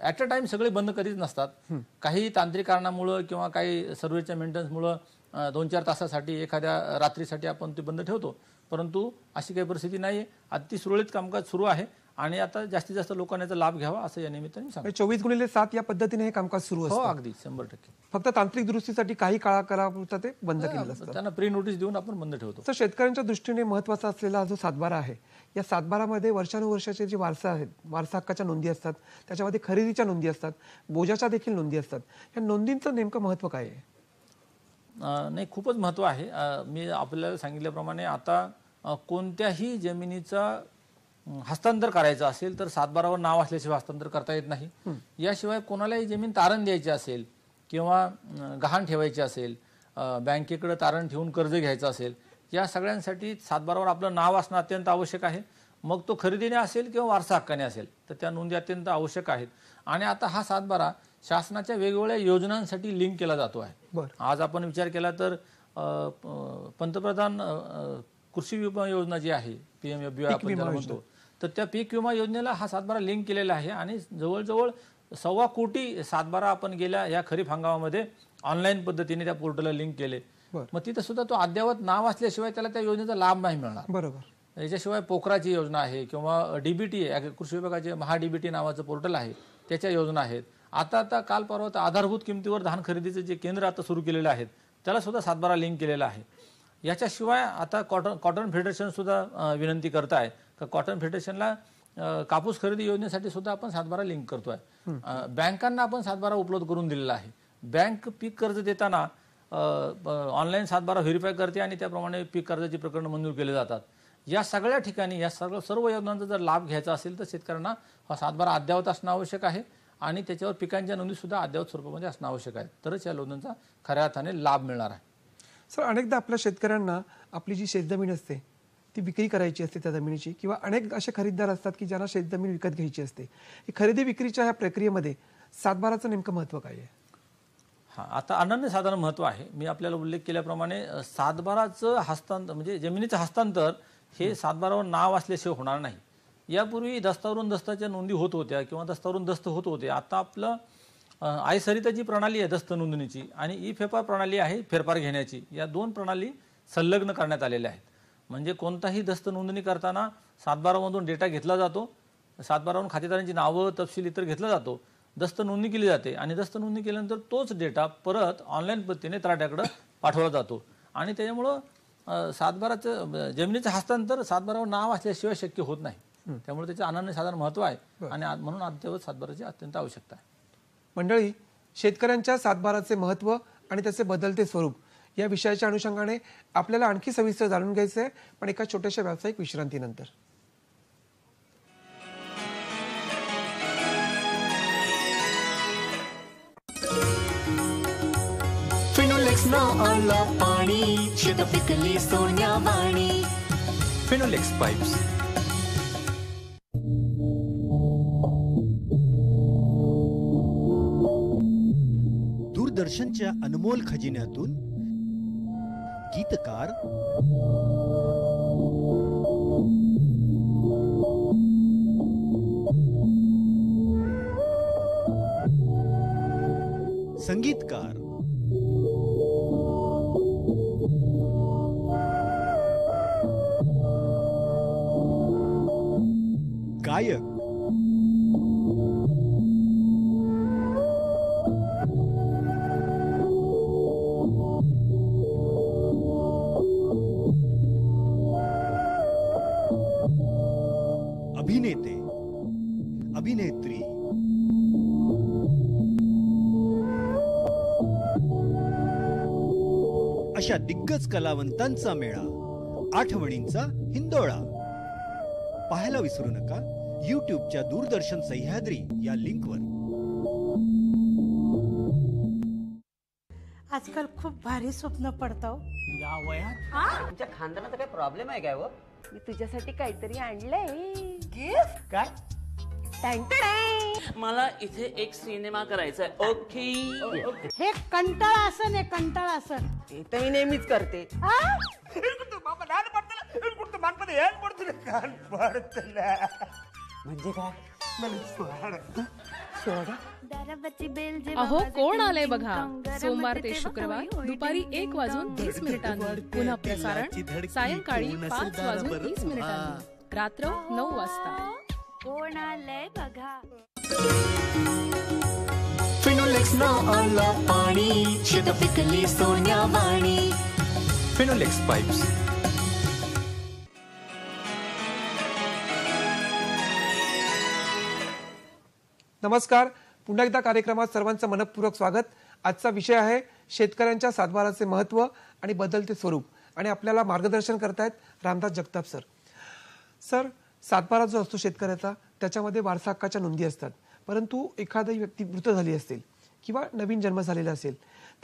ॲट अ टाइम सगळे बंद कधीच नसतात काही तांत्रिक कारणामुळं किंवा काही सर्व्हेच्या मेंटेनन्समुळं दोन चार तासासाठी एखाद्या रात्रीसाठी आपण ते बंद ठेवतो परंतु अशी काही परिस्थिती नाही आहे अति सुरळीत कामकाज सुरू आहे आणि आता जास्तीत जास्त लोकांना याचा लाभ घ्यावा असं या निमित्ताने सांगतो म्हणजे चोवीस गुणिले सात या पद्धतीने हे कामकाज सुरू हो, असतो अगदी शंभर टक्के फक्त तांत्रिक दुरुस्तीसाठी काही काळाकालापुरता ते बंद केलं असतं त्यांना प्री नोटीस देऊन आपण बंद ठेवतो तर शेतकऱ्यांच्या दृष्टीने महत्वाचा असलेला जो सातबारा आहे या सातबारामध्ये वर्षानुवर्षाचे जे वारसा आहेत वारसा हक्काच्या नोंदी असतात त्याच्यामध्ये खरेदीच्या नोंदी असतात बोजाच्या देखील नोंदी असतात या नोंदींचं नेमकं महत्त्व काय आहे नाही खूपच महत्त्व आहे मी आपल्याला सांगितल्याप्रमाणे आता कोणत्याही जमिनीचा हस्तांतर करायचं असेल तर सातबारावर नाव असल्याशिवाय हस्तांतर करता येत नाही याशिवाय कोणालाही जमीन तारण द्यायची असेल किंवा गहाण ठेवायची असेल बँकेकडे तारण ठेवून कर्ज घ्यायचं असेल या सगळ्यांसाठी सातबारावर आपलं नाव असणं अत्यंत आवश्यक आहे मग तो खरेदीने असेल किंवा वारसा हक्काने असेल तर त्या नोंदी अत्यंत आवश्यक आहेत आणि आता हा सातबारा शासनाच्या वेगवेगळ्या योजनांसाठी लिंक केला जातो आहे आज आपण विचार केला तर पंतप्रधान कृषी विमा योजना जी आहे पी एम पीएम म्हणतो तर त्या पीक विमा योजनेला हा सातबारा लिंक केलेला आहे आणि जवळजवळ सव्वा कोटी सातबारा आपण गेल्या या खरीप हंगामामध्ये ऑनलाईन पद्धतीने त्या पोर्टलला लिंक केले मग तिथं सुद्धा तो अद्यावत नाव असल्याशिवाय त्याला त्या योजनेचा लाभ नाही मिळणार बरोबर याच्याशिवाय पोखराची योजना आहे किंवा डीबीटी कृषी विभागाचे महाडीबीटी नावाचं पोर्टल आहे त्याच्या योजना आहेत आता आता काल परवा आधारभूत किमतीवर धान खरेदीचे जे केंद्र आता सुरू केलेले आहेत त्याला सुद्धा सातबारा लिंक केलेला आहे याच्याशिवाय आता कॉटन कॉटन फेडरेशन सुद्धा विनंती करत आहे का कॉटन फेडरेशनला कापूस खरेदी योजनेसाठी सुद्धा आपण सातबारा लिंक करतोय बँकांना आपण सातबारा उपलब्ध करून दिलेला आहे बँक पीक कर्ज देताना ऑनलाईन सातबारा व्हेरीफाय करते आणि त्याप्रमाणे पीक कर्जाची प्रकरणं मंजूर केले जातात या सगळ्या ठिकाणी या सर्व सर्व योजनांचा जर लाभ घ्यायचा असेल तर शेतकऱ्यांना हा सातबारा अद्यावत असणं आवश्यक आहे आणि त्याच्यावर पिकांच्या नोंदी सुद्धा अद्यावत स्वरूपामध्ये असणं आवश्यक आहे तरच या योजनांचा खऱ्या अर्थाने लाभ मिळणार आहे सर अनेकदा आपल्या शेतकऱ्यांना आपली जी शेतजमीन असते ती विक्री करायची असते त्या जमिनीची किंवा अनेक असे खरेदीदार असतात की ज्यांना शेतजमीन विकत घ्यायची असते ही खरेदी विक्रीच्या ह्या प्रक्रियेमध्ये सातबाराचं नेमकं महत्त्व काय आहे हां आता अनन्य साधारण महत्त्व आहे मी आपल्याला उल्लेख केल्याप्रमाणे सातबाराचं हस्तांतर म्हणजे जमिनीचं हस्तांतर हे सातबारावर नाव असल्याशिवाय होणार नाही यापूर्वी दस्तावरून दस्ताच्या नोंदी होत होत्या किंवा दस्तावरून दस्त होत होते आता आपलं आयसरिता जी प्रणाली आहे दस्त नोंदणीची आणि ई फेरफार प्रणाली आहे फेरफार घेण्याची या दोन प्रणाली संलग्न करण्यात आलेल्या आहेत म्हणजे कोणताही दस्त नोंदणी करताना सातबारामधून डेटा घेतला जातो सातबारावरून खातेदारांची नावं तपशील इतर घेतला जातो दस्त नोंदणी केली जाते आणि दस्त नोंदणी केल्यानंतर तोच डेटा परत ऑनलाईन पद्धतीने तलाट्याकडं पाठवला जातो आणि त्याच्यामुळं सातबाराचं जमिनीचं हस्तांतर सातबारावर नाव असल्याशिवाय शक्य होत नाही त्यामुळे त्याचं अनन्य साधारण महत्त्व आहे आणि म्हणून अद्ययावत सातबाराची अत्यंत आवश्यकता आहे मंडळी शेतकऱ्यांच्या सातबाराचे महत्व आणि त्याचे बदलते स्वरूप या विषयाच्या अनुषंगाने आपल्याला आणखी सविस्तर जाणून घ्यायचं आहे पण एका छोट्याशा व्यावसायिक विश्रांतीनंतर फिनोलेक्स पाईप्स दूरदर्शनच्या अनमोल खजिन्यातून गीतकार संगीतकार गायक एकच कलावंतांचा मेळा आठवणींचा हिंदोळा पाहायला विसरू नका यूट्यूबच्या दूरदर्शन सह्याद्री या लिंकवर आजकाल खूप भारी स्वप्न पडतो हो. या वयात तुमच्या खानदानाचा काही प्रॉब्लेम आहे काय व हो? मी तुझ्यासाठी काहीतरी आणलंय गिफ्ट काय मला इथे एक सिनेमा करायचा आहे ओके हे कंटाळासन हे कंटाळासन ते तर मी नेहमीच करते म्हणजे काय अहो कोण आलंय बघा सोमवार ते शुक्रवार दुपारी एक वाजून तीस मिनिटांवर पुन्हा प्रसारण सायंकाळी पाच वाजून तीस मिनिटांनी रात्र नऊ वाजता कोण बघा फिनोलेक्स ना आला पाणी शेत सोन्या वाणी फिनोलेक्स पाईप्स नमस्कार पुन्हा एकदा कार्यक्रमात सर्वांचं मनपूर्वक स्वागत आजचा विषय आहे शेतकऱ्यांच्या सातबाराचे महत्व आणि बदलते स्वरूप आणि आपल्याला मार्गदर्शन करतायत रामदास जगताप सर सर सातबारा जो असतो शेतकऱ्याचा त्याच्यामध्ये वारसा हक्काच्या नोंदी असतात परंतु एखादी व्यक्ती मृत झाली असेल किंवा नवीन जन्म झालेला असेल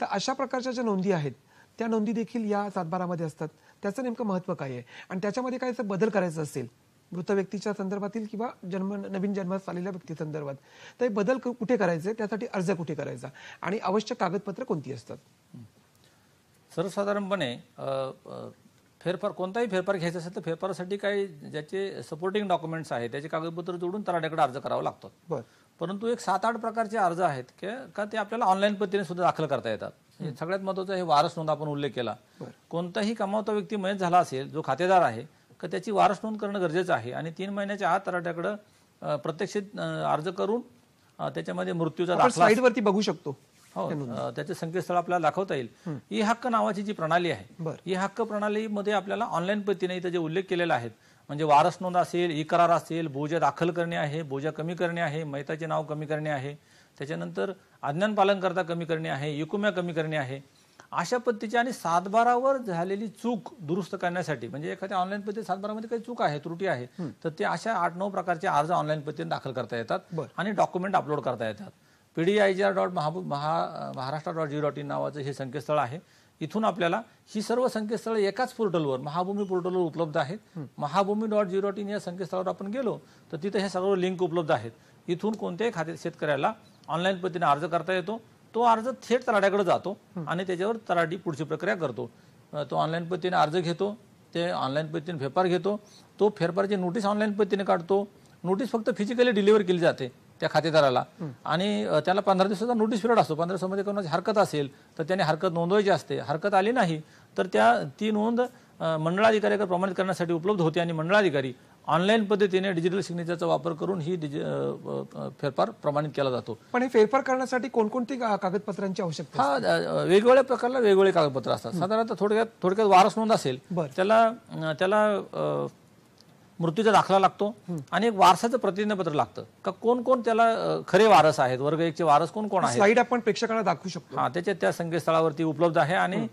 तर अशा प्रकारच्या ज्या नोंदी आहेत त्या नोंदी देखील या सातबारामध्ये असतात त्याचं नेमकं महत्व काय आहे आणि त्याच्यामध्ये काय बदल करायचा असेल मृत व्यक्तीच्या संदर्भातील किंवा जन्म नवीन जन्म झालेल्या व्यक्ती संदर्भात तर बदल कुठे करायचे त्यासाठी अर्ज कुठे करायचा आणि आवश्यक कागदपत्र कोणती असतात सर्वसाधारणपणे फेरफार कोणताही फेरफार घ्यायचा असेल तर फेरफारासाठी काही ज्याचे सपोर्टिंग डॉक्युमेंट्स आहेत त्याचे कागदपत्र जोडून तलाठ्याकडे अर्ज करावा लागतो परंतु एक सात आठ प्रकारचे अर्ज आहेत का ते आपल्याला ऑनलाईन पद्धतीने सुद्धा दाखल करता येतात सगळ्यात महत्वाचं हे वारस नोंद आपण उल्लेख केला कोणताही कमावता व्यक्ती मयत झाला असेल जो खातेदार आहे का त्याची वारस नोंद करणं गरजेचं आहे आणि तीन महिन्याच्या आत तलाठ्याकडे प्रत्यक्षित अर्ज करून त्याच्यामध्ये मृत्यूचा दाखला बघू शकतो हो त्याचे संकेतस्थळ आपल्याला दाखवता येईल ई हक्क नावाची जी प्रणाली आहे ई हक्क प्रणालीमध्ये आपल्याला ऑनलाईन पद्धतीने इथे जे उल्लेख केलेला आहे म्हणजे वारस नोंद असेल ई करार असेल बोजा दाखल करणे आहे बोजा कमी करणे आहे मैताचे नाव कमी करणे आहे त्याच्यानंतर अज्ञान पालन करता कमी करणे आहे युकुम्या कमी करणे आहे अशा पद्धतीची आणि सातबारावर झालेली चूक दुरुस्त करण्यासाठी म्हणजे एखाद्या ऑनलाईन पद्धती सातबारामध्ये काही चूक आहे त्रुटी आहे तर ते अशा आठ नऊ प्रकारचे अर्ज ऑनलाईन पद्धतीने दाखल करता येतात आणि डॉक्युमेंट अपलोड करता येतात P D I G R dot महाबू महा Maharashtra dot G dot in नावाचं हे संकेतस्थळ आहे इथून आपल्याला ही सर्व संकेतस्थळं एकाच पोर्टलवर महाभूमी पोर्टलवर उपलब्ध आहेत Mahabhumi dot G dot in या संकेतस्थळावर आपण गेलो तर तिथे हे सर्व लिंक उपलब्ध आहेत इथून कोणत्याही खाते शेतकऱ्याला ऑनलाईन पद्धतीने अर्ज करता येतो तो अर्ज थेट तराड्याकडे जातो आणि त्याच्यावर तराडी पुढची प्रक्रिया करतो तो ऑनलाईन पद्धतीने अर्ज घेतो ते ऑनलाईन पद्धतीने फेरफार घेतो तो फेरफारची नोटीस ऑनलाईन पद्धतीने काढतो नोटीस फक्त फिजिकली डिलिव्हर केली जाते त्या खातेदाराला आणि त्याला पंधरा दिवसाचा नोटीस पिरियड असतो पंधरा दिवसामध्ये कोणाची हरकत असेल तर त्याने हरकत नोंदवायची असते हरकत आली नाही तर त्या ती नोंद मंडळाधिकारी प्रमाणित करण्यासाठी उपलब्ध होते आणि मंडळाधिकारी ऑनलाईन पद्धतीने डिजिटल सिग्नेचरचा वापर करून ही फेरफार प्रमाणित केला जातो पण हे फेरफार करण्यासाठी कोणकोणती कागदपत्रांची आवश्यकता हा वेगवेगळ्या प्रकारला वेगवेगळे कागदपत्र असतात साधारणतः थोडक्यात थोडक्यात वारस नोंद असेल त्याला त्याला मृत्यूचा दाखला लागतो आणि एक वारसाचं प्रतिज्ञापत्र लागतं का कोण कोण त्याला खरे वारस आहेत वर्ग एकचे वारस कोण कोण आहेत आपण प्रेक्षकांना दाखवू शकतो हा त्याच्या त्या संकेतस्थळावरती उपलब्ध आहे आणि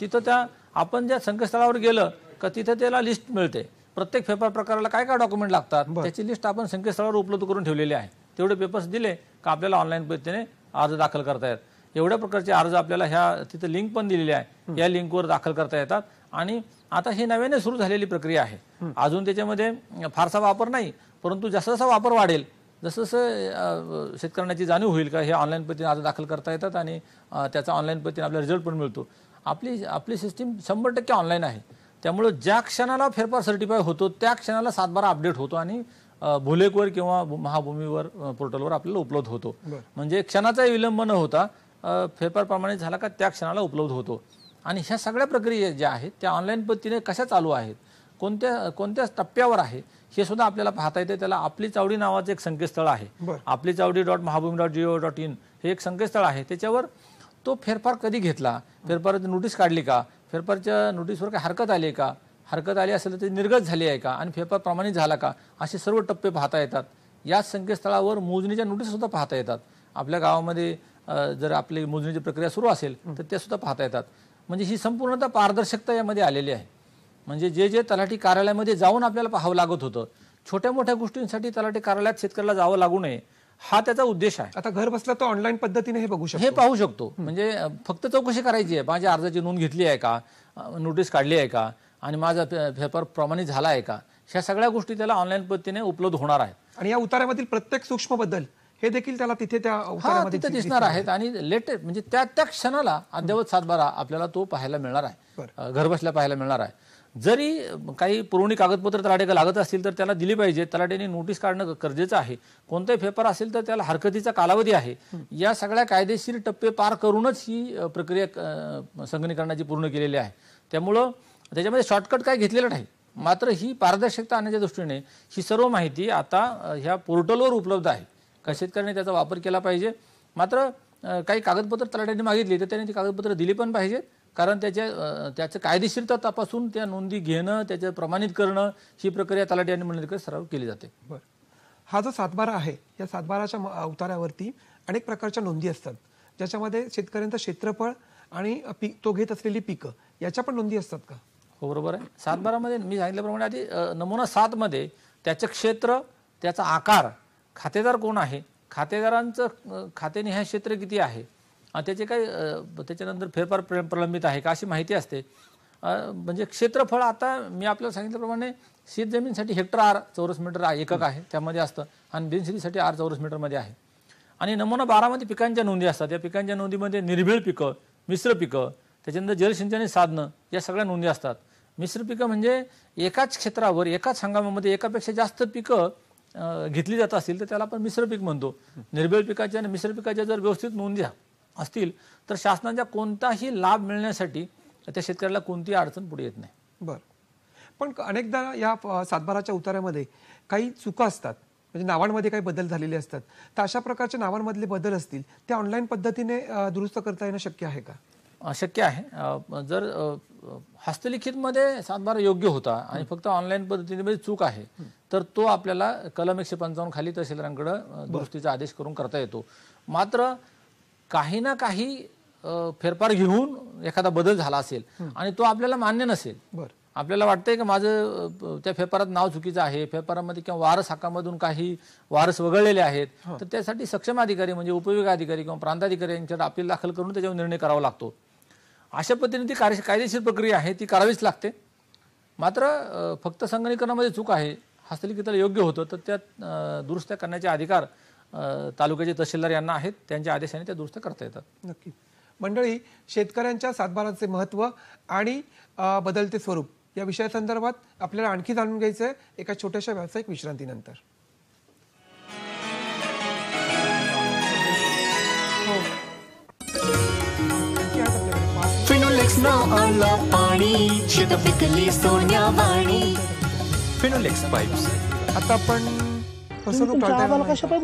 तिथं त्या आपण ज्या संकेतस्थळावर गेलं का तिथं त्याला लिस्ट मिळते प्रत्येक पेपर प्रकाराला काय काय डॉक्युमेंट लागतात त्याची लिस्ट आपण संकेतस्थळावर उपलब्ध करून ठेवलेली आहे तेवढे पेपर्स दिले का आपल्याला ऑनलाईन पद्धतीने अर्ज दाखल करता येत एवढ्या प्रकारचे अर्ज आपल्याला ह्या तिथे लिंक पण दिलेली आहे या लिंकवर दाखल करता येतात आणि आता ही नव्याने सुरू झालेली प्रक्रिया आहे अजून त्याच्यामध्ये फारसा वापर नाही परंतु जसा जसा वापर वाढेल जसं जसं शेतकऱ्यांची जाणीव होईल का हे ऑनलाईन पद्धतीने आज दाखल करता येतात आणि त्याचा ऑनलाईन पद्धतीने आपल्याला रिझल्ट पण मिळतो आपली आपली सिस्टीम शंभर टक्के ऑनलाईन आहे त्यामुळे ज्या क्षणाला फेरफार सर्टिफाय होतो त्या क्षणाला सातबारा अपडेट होतो आणि भुलेकवर किंवा महाभूमीवर पोर्टलवर आपल्याला उपलब्ध होतो म्हणजे क्षणाचाही विलंब न होता फेरफार प्रमाणे झाला का त्या क्षणाला उपलब्ध होतो आणि ह्या सगळ्या प्रक्रिया ज्या आहेत त्या ऑनलाईन पद्धतीने कशा चालू आहेत कोणत्या कोणत्या टप्प्यावर आहे हे सुद्धा आपल्याला पाहता येते त्याला आपली चावडी नावाचं एक संकेतस्थळ आहे Aapli Chavadi dot Mahabhumi dot O dot in हे एक संकेतस्थळ आहे त्याच्यावर तो फेरफार कधी घेतला फेरफाराची नोटीस काढली का फेरफारच्या नोटीसवर काही हरकत आली आहे का हरकत आली असेल तर ते निर्गत झाली आहे का आणि फेरफार प्रमाणित झाला का असे सर्व टप्पे पाहता येतात याच संकेतस्थळावर मोजणीच्या नोटीस सुद्धा पाहता येतात आपल्या गावामध्ये जर आपली मोजणीची प्रक्रिया सुरू असेल तर त्या सुद्धा पाहता येतात म्हणजे ही संपूर्णतः पारदर्शकता यामध्ये आलेली आहे म्हणजे जे जे तलाठी कार्यालयामध्ये जाऊन आपल्याला पाहावं लागत होतं छोट्या मोठ्या गोष्टींसाठी तलाठी कार्यालयात शेतकऱ्याला जावं लागू नये हा त्याचा उद्देश आहे आता घर बसला तो ऑनलाईन पद्धतीने हे बघू शकतो हे पाहू शकतो म्हणजे फक्त चौकशी करायची आहे माझ्या अर्जाची नोंद घेतली आहे का नोटीस काढली आहे का आणि माझा पेपर प्रमाणित झाला आहे का ह्या सगळ्या गोष्टी त्याला ऑनलाईन पद्धतीने उपलब्ध होणार आहेत आणि या उतार्यामधील प्रत्येक सूक्ष्म बद्दल हे देखील त्याला तिथे त्या तिथे दिसणार आहेत आणि लेटेस्ट म्हणजे त्या त्या क्षणाला अध्यवत सातबारा आपल्याला तो पाहायला मिळणार आहे घरबसल्या पाहायला मिळणार आहे जरी काही पुरवणी कागदपत्र तलाठ्याला लागत असतील तर त्याला दिली पाहिजे तलाठ्याने नोटीस काढणं गरजेचं आहे कोणताही फेपर असेल तर त्याला हरकतीचा कालावधी आहे या सगळ्या कायदेशीर टप्पे पार करूनच ही प्रक्रिया संगणीकरणाची पूर्ण केलेली आहे त्यामुळं त्याच्यामध्ये शॉर्टकट काय घेतलेलं नाही मात्र ही पारदर्शकता आणण्याच्या दृष्टीने ही सर्व माहिती आता ह्या पोर्टलवर उपलब्ध आहे शेतकऱ्यांनी त्याचा वापर केला पाहिजे मात्र काही कागदपत्र तलाट्याने मागितली तर त्याने ती कागदपत्र दिली पण पाहिजे कारण त्याच्या त्याचं कायदेशीरता तपासून त्या नोंदी घेणं त्याचं प्रमाणित करणं ही प्रक्रिया तलाट्याने आणि मंडळीकडे सराव केली जाते बरं हा जो सातबारा आहे या सातबाराच्या अवतारावरती अनेक प्रकारच्या नोंदी असतात ज्याच्यामध्ये शेतकऱ्यांचं क्षेत्रफळ आणि पीक तो घेत असलेली पिकं याच्या पण नोंदी असतात का हो बरोबर आहे सातबारामध्ये मी सांगितल्याप्रमाणे आधी नमुना सातमध्ये त्याचं क्षेत्र त्याचा आकार खातेदार कोण आहे खातेदारांचं ह्या क्षेत्र किती आहे त्याचे काही त्याच्यानंतर फेरफार प्रलंबित आहे का अशी माहिती असते म्हणजे क्षेत्रफळ आता मी आपल्याला सांगितल्याप्रमाणे शेतजमीनसाठी हेक्टर आर चौरस मीटर एकक आहे त्यामध्ये असतं आणि बिनशेतीसाठी आर चौरस मीटरमध्ये आहे आणि नमुना बारामध्ये पिकांच्या नोंदी असतात या पिकांच्या नोंदीमध्ये निर्भीळ पिकं मिश्र पिकं त्याच्यानंतर जलसिंचन साधनं या सगळ्या नोंदी असतात मिश्र पिकं म्हणजे एकाच क्षेत्रावर एकाच हंगामामध्ये एकापेक्षा जास्त पिकं घेतली जात असतील तर त्याला आपण मिश्र पीक म्हणतो निर्बेळ पिकाच्या आणि मिश्र पिकाच्या जर व्यवस्थित द्या असतील तर शासनाच्या कोणताही लाभ मिळण्यासाठी त्या शेतकऱ्याला कोणतीही अडचण पुढे येत नाही बरं पण अनेकदा या सातबाराच्या उतारामध्ये काही चुका असतात म्हणजे नावांमध्ये काही बदल झालेले असतात तर अशा प्रकारच्या नावांमधले बदल असतील ते ऑनलाईन पद्धतीने दुरुस्त करता येणं शक्य आहे का शक्य आहे जर हस्तलिखितमध्ये सातबारा योग्य होता आणि फक्त ऑनलाईन पद्धतीने म्हणजे चूक आहे तर तो आपल्याला कलम एकशे पंचावन्न खाली तहसीलदारांकडे दुरुस्तीचा आदेश करून करता येतो मात्र काही ना काही फेरफार घेऊन एखादा बदल झाला असेल आणि तो आपल्याला मान्य नसेल आपल्याला वाटतंय की माझं त्या फेरफारात नाव चुकीचं आहे फेरफारामध्ये किंवा वारस हक्कामधून काही वारस वगळलेले आहेत हो. तर त्यासाठी सक्षम अधिकारी म्हणजे उपयोगाधिकारी अधिकारी किंवा प्रांताधिकारी यांच्यावर अपील दाखल करून त्याच्यावर निर्णय करावा लागतो अशा पद्धतीने ती कार्य कायदेशीर प्रक्रिया आहे ती करावीच लागते मात्र फक्त संगणीकरणामध्ये चूक आहे हस्तलिखिताला योग्य होतं तर त्या दुरुस्त्या करण्याचे अधिकार तालुक्याचे तहसीलदार यांना आहेत त्यांच्या आदेशाने त्या दुरुस्त करता येतात नक्की मंडळी शेतकऱ्यांच्या सातबाराचे महत्त्व आणि बदलते स्वरूप या विषयासंदर्भात आपल्याला आणखी जाणून घ्यायचं आहे एका छोट्याशा व्यावसायिक विश्रांतीनंतर पुन्हा आला पाणी शेत पिकली सोन्या वाणी फिनोलेक्स पाईप्स आता पण कशा पाय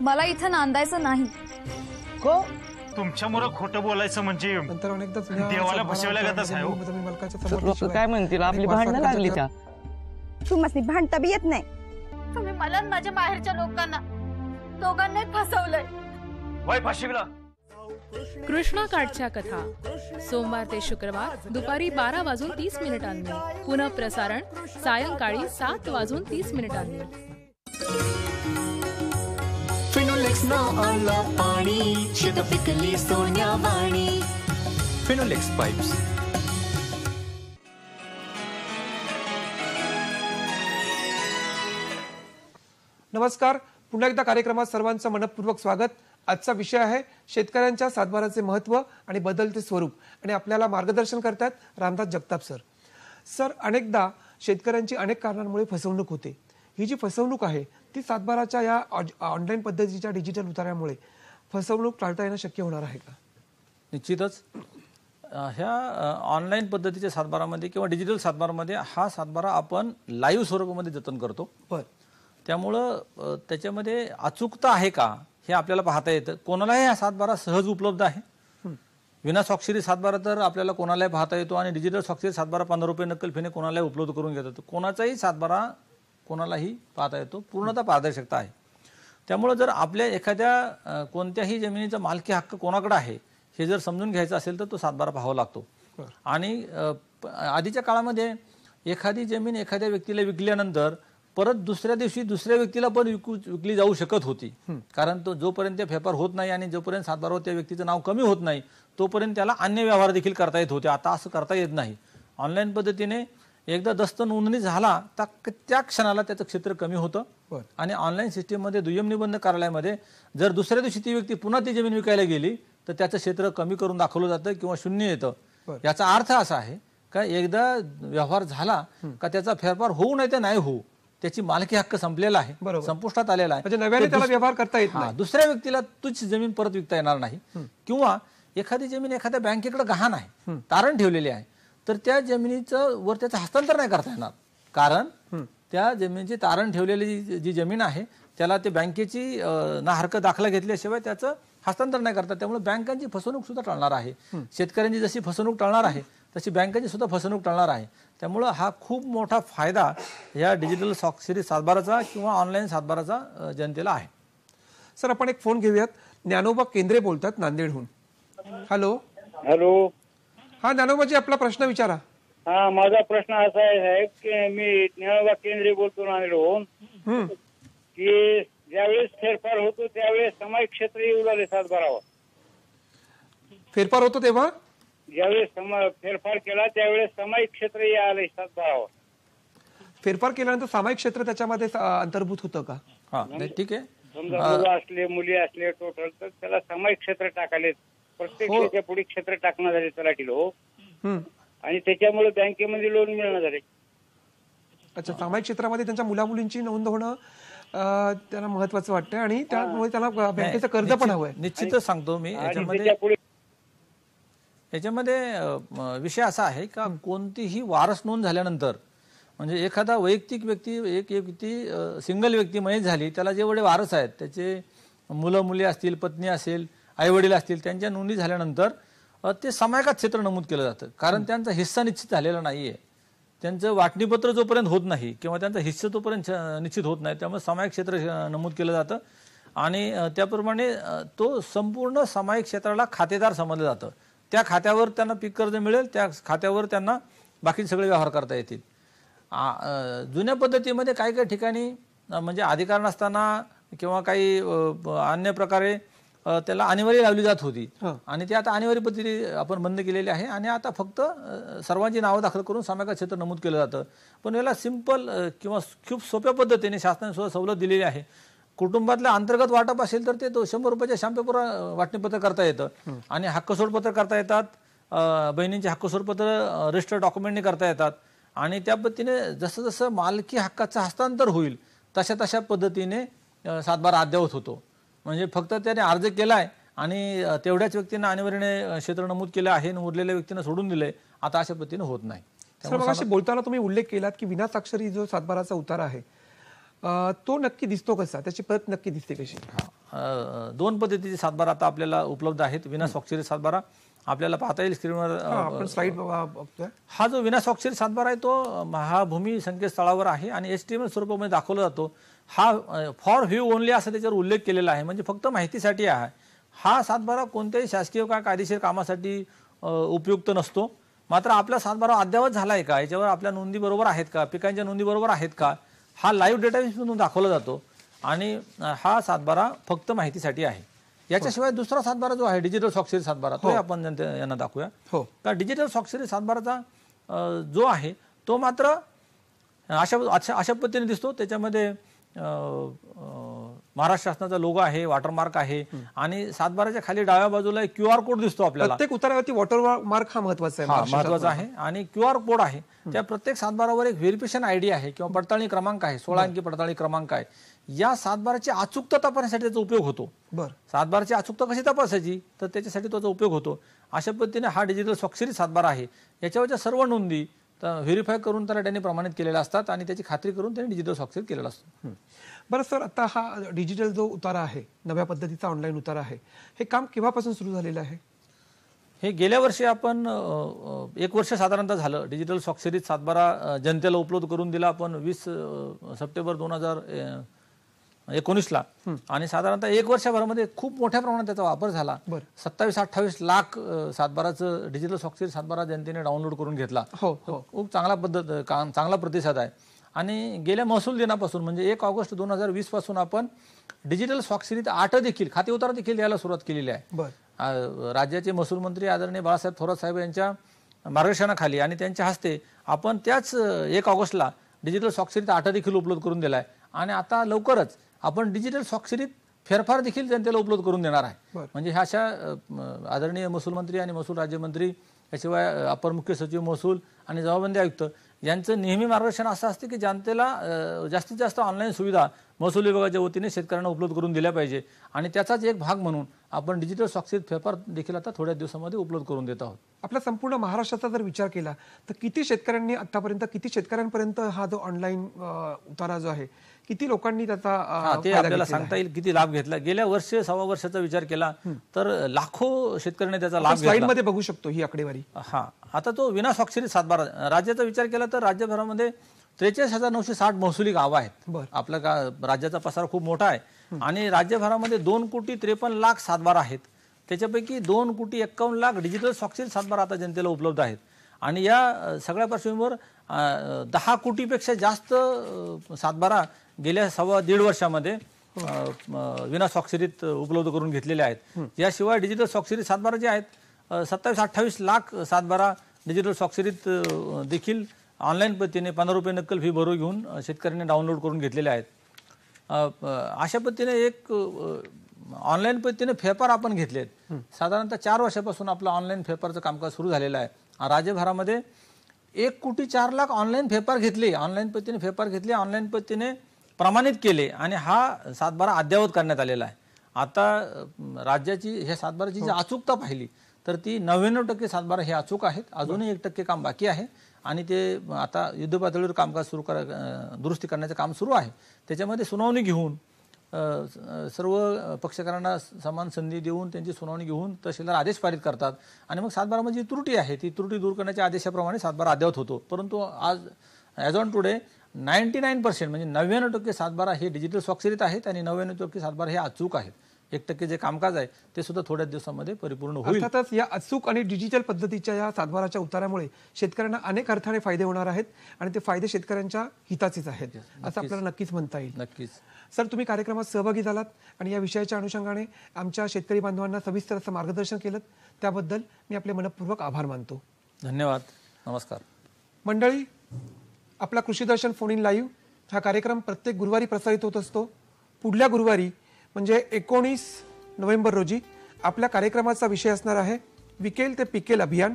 मला इथं नांदायचं नाही को तुमच्यामुळे खोटं बोलायचं म्हणजे नंतर अनेकदा देवाला फसवल्या जात साहेब काय म्हणतील आपली भांडणं लागली का तुम्हाला भांडता बी येत नाही तुम्ही मला माझ्या बाहेरच्या लोकांना दोघांना फसवलंय वय फाशिवला कृष्णाकाठच्या कथा सोमवार ते शुक्रवार दुपारी बारा वाजून तीस मिनिटांनी पुन्हा प्रसारण सायंकाळी सात वाजून तीस मिनिटांनी फिनोलेक्स नाव पाणी नमस्कार पुन्हा एकदा कार्यक्रमात सर्वांचं मनपूर्वक स्वागत आजचा विषय आहे शेतकऱ्यांच्या सातबाराचे महत्त्व आणि बदलते स्वरूप आणि आपल्याला मार्गदर्शन करतात रामदास जगताप सर सर अनेकदा शेतकऱ्यांची अनेक कारणांमुळे फसवणूक होते ही जी फसवणूक आहे ती सातबाराच्या या ऑनलाईन पद्धतीच्या डिजिटल उतारामुळे फसवणूक टाळता येणं शक्य होणार आहे का निश्चितच ह्या ऑनलाईन पद्धतीच्या सातबारामध्ये किंवा डिजिटल सातबारामध्ये हा सातबारा आपण लाईव्ह स्वरूपामध्ये जतन करतो बरं त्यामुळं त्याच्यामध्ये अचूकता आहे का हे आपल्याला पाहता येतं कोणालाही हा सातबारा सहज उपलब्ध आहे विना स्वाक्षरी सातबारा तर आपल्याला कोणालाही पाहता येतो आणि डिजिटल स्वाक्षरी सातबारा पंधरा रुपये नक्कल फेने कोणालाही उपलब्ध करून घेतात कोणाचाही सातबारा कोणालाही पाहता येतो पूर्णतः पारदर्शकता आहे त्यामुळे जर आपल्या एखाद्या कोणत्याही जमिनीचा मालकी हक्क कोणाकडे आहे हे जर समजून घ्यायचं असेल तर तो सातबारा पाहावा लागतो आणि आधीच्या काळामध्ये एखादी जमीन एखाद्या व्यक्तीला विकल्यानंतर परत दुसऱ्या दिवशी दुसऱ्या व्यक्तीला पण विकू विकली जाऊ शकत होती कारण तो जोपर्यंत ते फेरफार होत नाही आणि जोपर्यंत सातबारावर त्या व्यक्तीचं नाव कमी होत नाही तोपर्यंत त्याला अन्य व्यवहार देखील करता येत होते आता असं करता येत नाही ऑनलाईन पद्धतीने एकदा दस्त नोंदणी झाला तर त्या क्षणाला त्याचं क्षेत्र कमी होतं आणि ऑनलाईन सिस्टीममध्ये दुय्यम निबंध कार्यालयामध्ये जर दुसऱ्या दिवशी ती व्यक्ती पुन्हा ती जमीन विकायला गेली तर त्याचं क्षेत्र कमी करून दाखवलं जातं किंवा शून्य येतं याचा अर्थ असा आहे का एकदा व्यवहार झाला का त्याचा फेरफार होऊ नाही तर नाही होऊ त्याची मालकी हक्क संपलेला आहे संपुष्टात आलेला आहे म्हणजे नव्याने त्याला व्यवहार करता येत नाही दुसऱ्या व्यक्तीला तुझ जमीन परत विकता येणार नाही किंवा एखादी जमीन एखाद्या बँकेकडे गहाण आहे तारण ठेवलेली आहे तर त्या जमिनीचं वर त्याचं हस्तांतर नाही करता येणार कारण त्या जमिनीची तारण ठेवलेली जी जमीन आहे त्याला ते बँकेची ना हरकत दाखला घेतल्याशिवाय त्याचं हस्तांतरण नाही करतात त्यामुळे बँकांची फसवणूक सुद्धा टाळणार आहे शेतकऱ्यांची जशी फसवणूक टळणार आहे तशी बँकांची सुद्धा फसवणूक टळणार आहे त्यामुळं हा खूप मोठा फायदा या डिजिटल सॉक्सिरी सातबाराचा किंवा ऑनलाईन सातबाराचा जनतेला आहे सर आपण एक फोन घेऊयात ज्ञानोबा केंद्रे बोलतात नांदेडहून हॅलो हॅलो हा ज्ञानोबाजी आपला प्रश्न विचारा हा माझा प्रश्न असा आहे की मी ज्ञानोबा केंद्रे बोलतो नांदेडहून की ज्यावेळेस फेरफार होतो त्यावेळेस समाज क्षेत्र येऊ लागले भरावा फेरफार होतो तेव्हा ज्यावेळेस फेरफार केला त्यावेळेस सामायिक क्षेत्र या आले भरावा फेरफार केल्यानंतर सामायिक क्षेत्र त्याच्यामध्ये अंतर्भूत होतं का म्हणजे ठीक आहे समजा मुलं असले मुली असले टोटल तर त्याला सामायिक क्षेत्र टाकाले प्रत्येक त्याच्या हो. पुढे क्षेत्र टाकणं झाले त्याला किलो हो. आणि त्याच्यामुळे बँकेमध्ये लोन मिळणं झाले अच्छा सामायिक क्षेत्रामध्ये त्यांच्या मुलामुलींची नोंद होणं त्याला महत्वाचं वाटतं आणि त्यामुळे त्याला बँकेचं कर्ज पण हवं निश्चितच सांगतो मी याच्यामध्ये याच्यामध्ये विषय असा आहे का कोणतीही वारस नोंद झाल्यानंतर म्हणजे एखादा वैयक्तिक व्यक्ती एक व्यक्ती सिंगल व्यक्ती मयत झाली त्याला जेवढे वारस आहेत त्याचे मुलं मुली असतील पत्नी असेल वडील असतील त्यांच्या नोंदी झाल्यानंतर ते समायकात क्षेत्र नमूद केलं जातं कारण त्यांचा हिस्सा निश्चित झालेला नाही त्यांचं वाटणीपत्र जोपर्यंत होत नाही किंवा त्यांचा हिस्सा तोपर्यंत निश्चित होत नाही त्यामुळे सामायिक क्षेत्र नमूद केलं जातं आणि त्याप्रमाणे तो संपूर्ण सामायिक क्षेत्राला खातेदार समजलं जातं त्या खात्यावर त्यांना पीक कर्ज मिळेल त्या खात्यावर त्यांना बाकी सगळे व्यवहार करता येतील जुन्या पद्धतीमध्ये काही काही ठिकाणी म्हणजे अधिकार नसताना किंवा काही अन्य प्रकारे त्याला अनिवार्य लावली जात होती आणि ते आता अनिवार्य पद्धती आपण बंद केलेली आहे आणि आता फक्त सर्वांची नावं दाखल करून सामायिक क्षेत्र नमूद केलं जातं पण याला सिंपल किंवा खूप सोप्या पद्धतीने शासनाने सुद्धा सवलत दिलेली आहे कुटुंबातल्या अंतर्गत वाटप असेल तर ते दो शंभर रुपयाच्या शांपेपुरा वाटणीपत्र करता येतं आणि हक्कसोडपत्र करता येतात बहिणींचे हक्कसोडपत्र रजिस्टर डॉक्युमेंटने करता येतात आणि त्या पद्धतीने जसं जसं मालकी हक्काचं हस्तांतर होईल तशा तशा पद्धतीने सातबारा अद्यावत होतो म्हणजे फक्त त्याने अर्ज केलाय आणि तेवढ्याच व्यक्तींना अनिवार्य क्षेत्र नमूद केलं आहे आणि उरलेल्या व्यक्तींना सोडून दिले आता अशा पद्धतीने होत नाही बोलताना तुम्ही उल्लेख केलात की विनासाक्षरी जो सातबाराचा उतारा आहे तो नक्की दिसतो कसा त्याची प्रत नक्की दिसते कशी दोन पद्धतीचे सातबारा आता आपल्याला उपलब्ध आहेत विनास्वाक्षरी सातबारा आपल्याला पाहता येईल स्क्रीनवर हा जो विनास्वाक्षरी सातबारा आहे तो महाभूमी संकेतस्थळावर आहे आणि एस टी एम स्वरूपामध्ये दाखवला जातो हा फॉर ह्यू ओनली असा त्याच्यावर उल्लेख केलेला आहे म्हणजे फक्त माहितीसाठी आहे हा सातबारा कोणत्याही शासकीय का कायदेशीर कामासाठी उपयुक्त नसतो मात्र आपला सातबारा अद्यावत झाला आहे का याच्यावर आपल्या नोंदी बरोबर आहेत का पिकांच्या नोंदी बरोबर आहेत का हा लाईव्ह डेटाबेसमधून दाखवला जातो आणि हा सातबारा फक्त माहितीसाठी आहे याच्याशिवाय हो. दुसरा सातबारा जो आहे डिजिटल स्वाक्षरी सातबारा तो हो. आपण यांना दाखवूया हो तर डिजिटल स्वाक्षरी सातबाराचा जो आहे तो मात्र अशा अशा अशा पद्धतीने दिसतो त्याच्यामध्ये महाराष्ट्र शासनाचा लोगो आहे वॉटरमार्क आहे आणि सातबाराच्या खाली डाव्या बाजूला क्यू आर कोड दिसतो आपल्याला प्रत्येक उतारावरती वॉटर मार्क हा महत्वाचा आहे महत्वाचा आहे आणि क्यू आर कोड आहे त्या प्रत्येक सातबारावर एक व्हेरिफिकेशन आयडी आहे किंवा पडताळणी क्रमांक आहे सोळा अंकी पडताळणी क्रमांक आहे या सातबाराची अचूकता तपासण्यासाठी त्याचा उपयोग होतो बरं सातबाराची अचूकता कशी तपासायची तर त्याच्यासाठी त्याचा उपयोग होतो अशा पद्धतीने हा डिजिटल स्वाक्षरी सातबारा आहे याच्यावरच्या सर्व नोंदी तर व्हेरीफाय करून त्याला त्यांनी प्रमाणित केलेले असतात आणि त्याची खात्री करून त्यांनी डिजिटल स्वाक्षरीत केलेला असतो बरं सर आता हा डिजिटल जो उतारा आहे नव्या पद्धतीचा ऑनलाईन उतारा आहे हे काम केव्हापासून सुरू झालेलं आहे हे गेल्या वर्षी आपण एक वर्ष साधारणतः झालं डिजिटल स्वाक्षरीत सातबारा जनतेला उपलब्ध करून दिला आपण वीस सप्टेंबर दोन हजार एकोणीसला आणि साधारणतः एक वर्षभरामध्ये खूप मोठ्या प्रमाणात त्याचा वापर झाला सत्तावीस अठ्ठावीस लाख सातबाराचं डिजिटल सॉफ्टवेअर सातबारा जनतेने डाउनलोड करून घेतला हो, हो. खूप चांगला पद्धत चांगला प्रतिसाद आहे आणि गेल्या महसूल दिनापासून म्हणजे एक ऑगस्ट दोन हजार वीस पासून आपण डिजिटल स्वाक्षरीत आठ देखील खाते उतारा देखील द्यायला सुरुवात केलेली आहे राज्याचे महसूल मंत्री आदरणीय बाळासाहेब थोरात साहेब यांच्या मार्गदर्शनाखाली आणि त्यांच्या हस्ते आपण त्याच एक ऑगस्टला डिजिटल स्वाक्षरीत आठ देखील उपलब्ध करून दिला आहे आणि आता लवकरच आपण डिजिटल स्वाक्षरीत फेरफार देखील जनतेला उपलब्ध करून देणार आहे म्हणजे ह्या अशा आदरणीय महसूल मंत्री आणि महसूल राज्यमंत्री याशिवाय अपर मुख्य सचिव महसूल आणि जबाबंदी आयुक्त यांचं नेहमी मार्गदर्शन असं असते की जनतेला जास्तीत जास्त ऑनलाईन सुविधा महसूल विभागाच्या वतीने शेतकऱ्यांना उपलब्ध करून दिल्या पाहिजे आणि त्याचाच एक भाग म्हणून आपण डिजिटल स्वाक्षरीत फेरफार देखील आता थोड्या दिवसामध्ये उपलब्ध करून देत आहोत आपल्या संपूर्ण महाराष्ट्राचा जर विचार केला तर किती शेतकऱ्यांनी आतापर्यंत किती शेतकऱ्यांपर्यंत हा जो ऑनलाईन उतारा जो आहे किती लोकांनी त्याचा ते आपल्याला सांगता येईल किती लाभ घेतला गेल्या वर्ष सव्वा वर्षाचा विचार केला तर लाखो शेतकऱ्यांनी त्याचा लाभ मध्ये बघू शकतो ही आकडेवारी हा आता तो विना स्वाक्षरी सातबारा राज्याचा विचार केला तर राज्यभरामध्ये त्रेचाळीस हजार नऊशे साठ महसुली गावं आहेत आपला का राज्याचा पसार खूप मोठा आहे आणि राज्यभरामध्ये दोन कोटी त्रेपन्न लाख सातबारा आहेत त्याच्यापैकी दोन कोटी एक्कावन्न लाख डिजिटल स्वाक्षरी सातबारा आता जनतेला उपलब्ध आहेत आणि या सगळ्या पार्श्वभूमीवर दहा कोटीपेक्षा जास्त सातबारा गेल्या सव्वा दीड वर्षामध्ये हो. विना स्वाक्षरीत उपलब्ध करून घेतलेले आहेत याशिवाय डिजिटल स्वाक्षरीत सातबारा जे आहेत सत्तावीस अठ्ठावीस लाख सातबारा डिजिटल स्वाक्षरीत देखील ऑनलाईन पद्धतीने पंधरा रुपये नक्कल फी भरून घेऊन शेतकऱ्यांनी डाउनलोड करून घेतलेले आहेत अशा पद्धतीने एक ऑनलाईन पद्धतीने फेपर आपण घेतलेत साधारणतः चार वर्षापासून आपलं ऑनलाईन फेपरचं कामकाज सुरू झालेलं आहे राज्यभरामध्ये एक कोटी चार लाख ऑनलाईन फेफार घेतले ऑनलाईन पद्धतीने फेफार घेतले ऑनलाईन पद्धतीने प्रमाणित केले आणि हा सातबारा अद्यावत करण्यात आलेला आहे आता राज्याची ह्या सातबाराची जी हो. अचूकता पाहिली तर ती नव्याण्णव टक्के सातबारा हे अचूक आहेत अजूनही एक टक्के काम बाकी आहे आणि ते आता युद्धपातळीवर कामकाज सुरू करा दुरुस्ती करण्याचं काम सुरू आहे त्याच्यामध्ये सुनावणी घेऊन सर्व पक्षकारांना समान संधी देऊन त्यांची सुनावणी घेऊन तहसीलदार आदेश पारित करतात आणि मग सातबारामध्ये जी त्रुटी आहे ती त्रुटी दूर करण्याच्या आदेशाप्रमाणे सातबारा अद्यावत होतो परंतु आज as on today ninety nine percent म्हणजे नव्याण्णव टक्के सातबारा हे डिजिटल स्वाक्षरीत आहेत आणि नव्याण्णव टक्के सातबारा हे अचूक आहेत एक टक्के जे कामकाज आहे ते सुद्धा थोड्याच दिवसामध्ये परिपूर्ण होईल अर्थातच या अचूक आणि डिजिटल पद्धतीच्या या सातबाराच्या उतारामुळे शेतकऱ्यांना अनेक अर्थाने फायदे होणार आहेत आणि ते फायदे शेतकऱ्यांच्या हिताचेच आहेत असं आपल्याला नक्कीच म्हणता येईल नक्कीच सर तुम्ही कार्यक्रमात सहभागी झालात आणि या विषयाच्या अनुषंगाने आमच्या शेतकरी बांधवांना सविस्तर असं मार्गदर्शन केलं त्याबद्दल मी आपले मनपूर्वक आभार मानतो धन्यवाद नमस्कार मंडळी आपला कृषी दर्शन फोन इन लाईव्ह हा कार्यक्रम प्रत्येक गुरुवारी प्रसारित होत असतो पुढल्या गुरुवारी म्हणजे एकोणीस नोव्हेंबर रोजी आपल्या कार्यक्रमाचा विषय असणार आहे विकेल ते पिकेल अभियान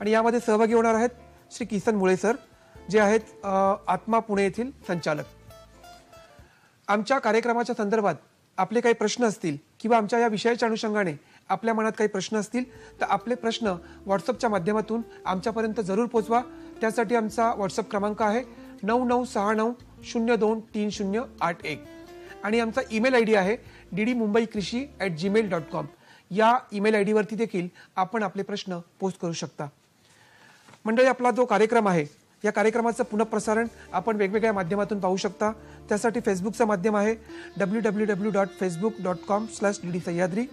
आणि यामध्ये सहभागी होणार आहेत श्री किसन मुळे सर जे आहेत आत्मा पुणे येथील संचालक आमच्या कार्यक्रमाच्या संदर्भात आपले काही प्रश्न असतील किंवा आमच्या या विषयाच्या अनुषंगाने आपल्या मनात काही प्रश्न असतील तर आपले प्रश्न व्हॉट्सअपच्या माध्यमातून आमच्यापर्यंत जरूर पोचवा त्यासाठी आमचा व्हॉट्सअप क्रमांक आहे नऊ नऊ सहा नऊ शून्य दोन तीन शून्य आठ एक आणि आमचा ईमेल आय डी आहे D D Mumbai Krishi at Gmail dot com या ईमेल आय डीवरती देखील आपण आपले प्रश्न पोस्ट करू शकता मंडळी आपला जो कार्यक्रम आहे या कार्यक्रमाचं पुनःप्रसारण आपण वेगवेगळ्या माध्यमातून पाहू शकता त्यासाठी फेसबुकचं माध्यम आहे W W W dot Facebook dot com slash D D Sahyadri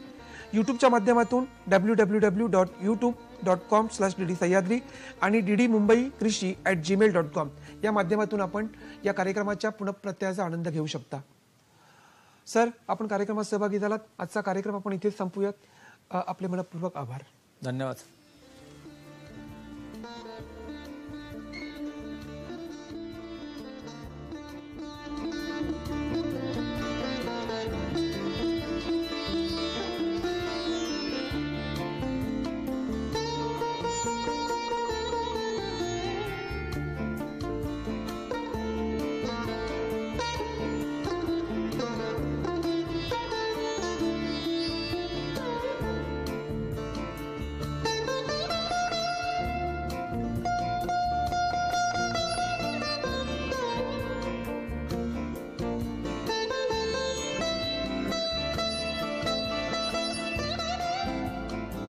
यूट्यूबच्या माध्यमातून W W W dot YouTube dot com slash D D Sahyadri आणि D D Mumbai Krishi at Gmail dot com या माध्यमातून आपण या कार्यक्रमाच्या पुनप्रत्ययाचा आनंद घेऊ शकता सर आपण कार्यक्रमात सहभागी झालात आजचा कार्यक्रम आपण इथेच संपूयात आपले मनपूर्वक आभार धन्यवाद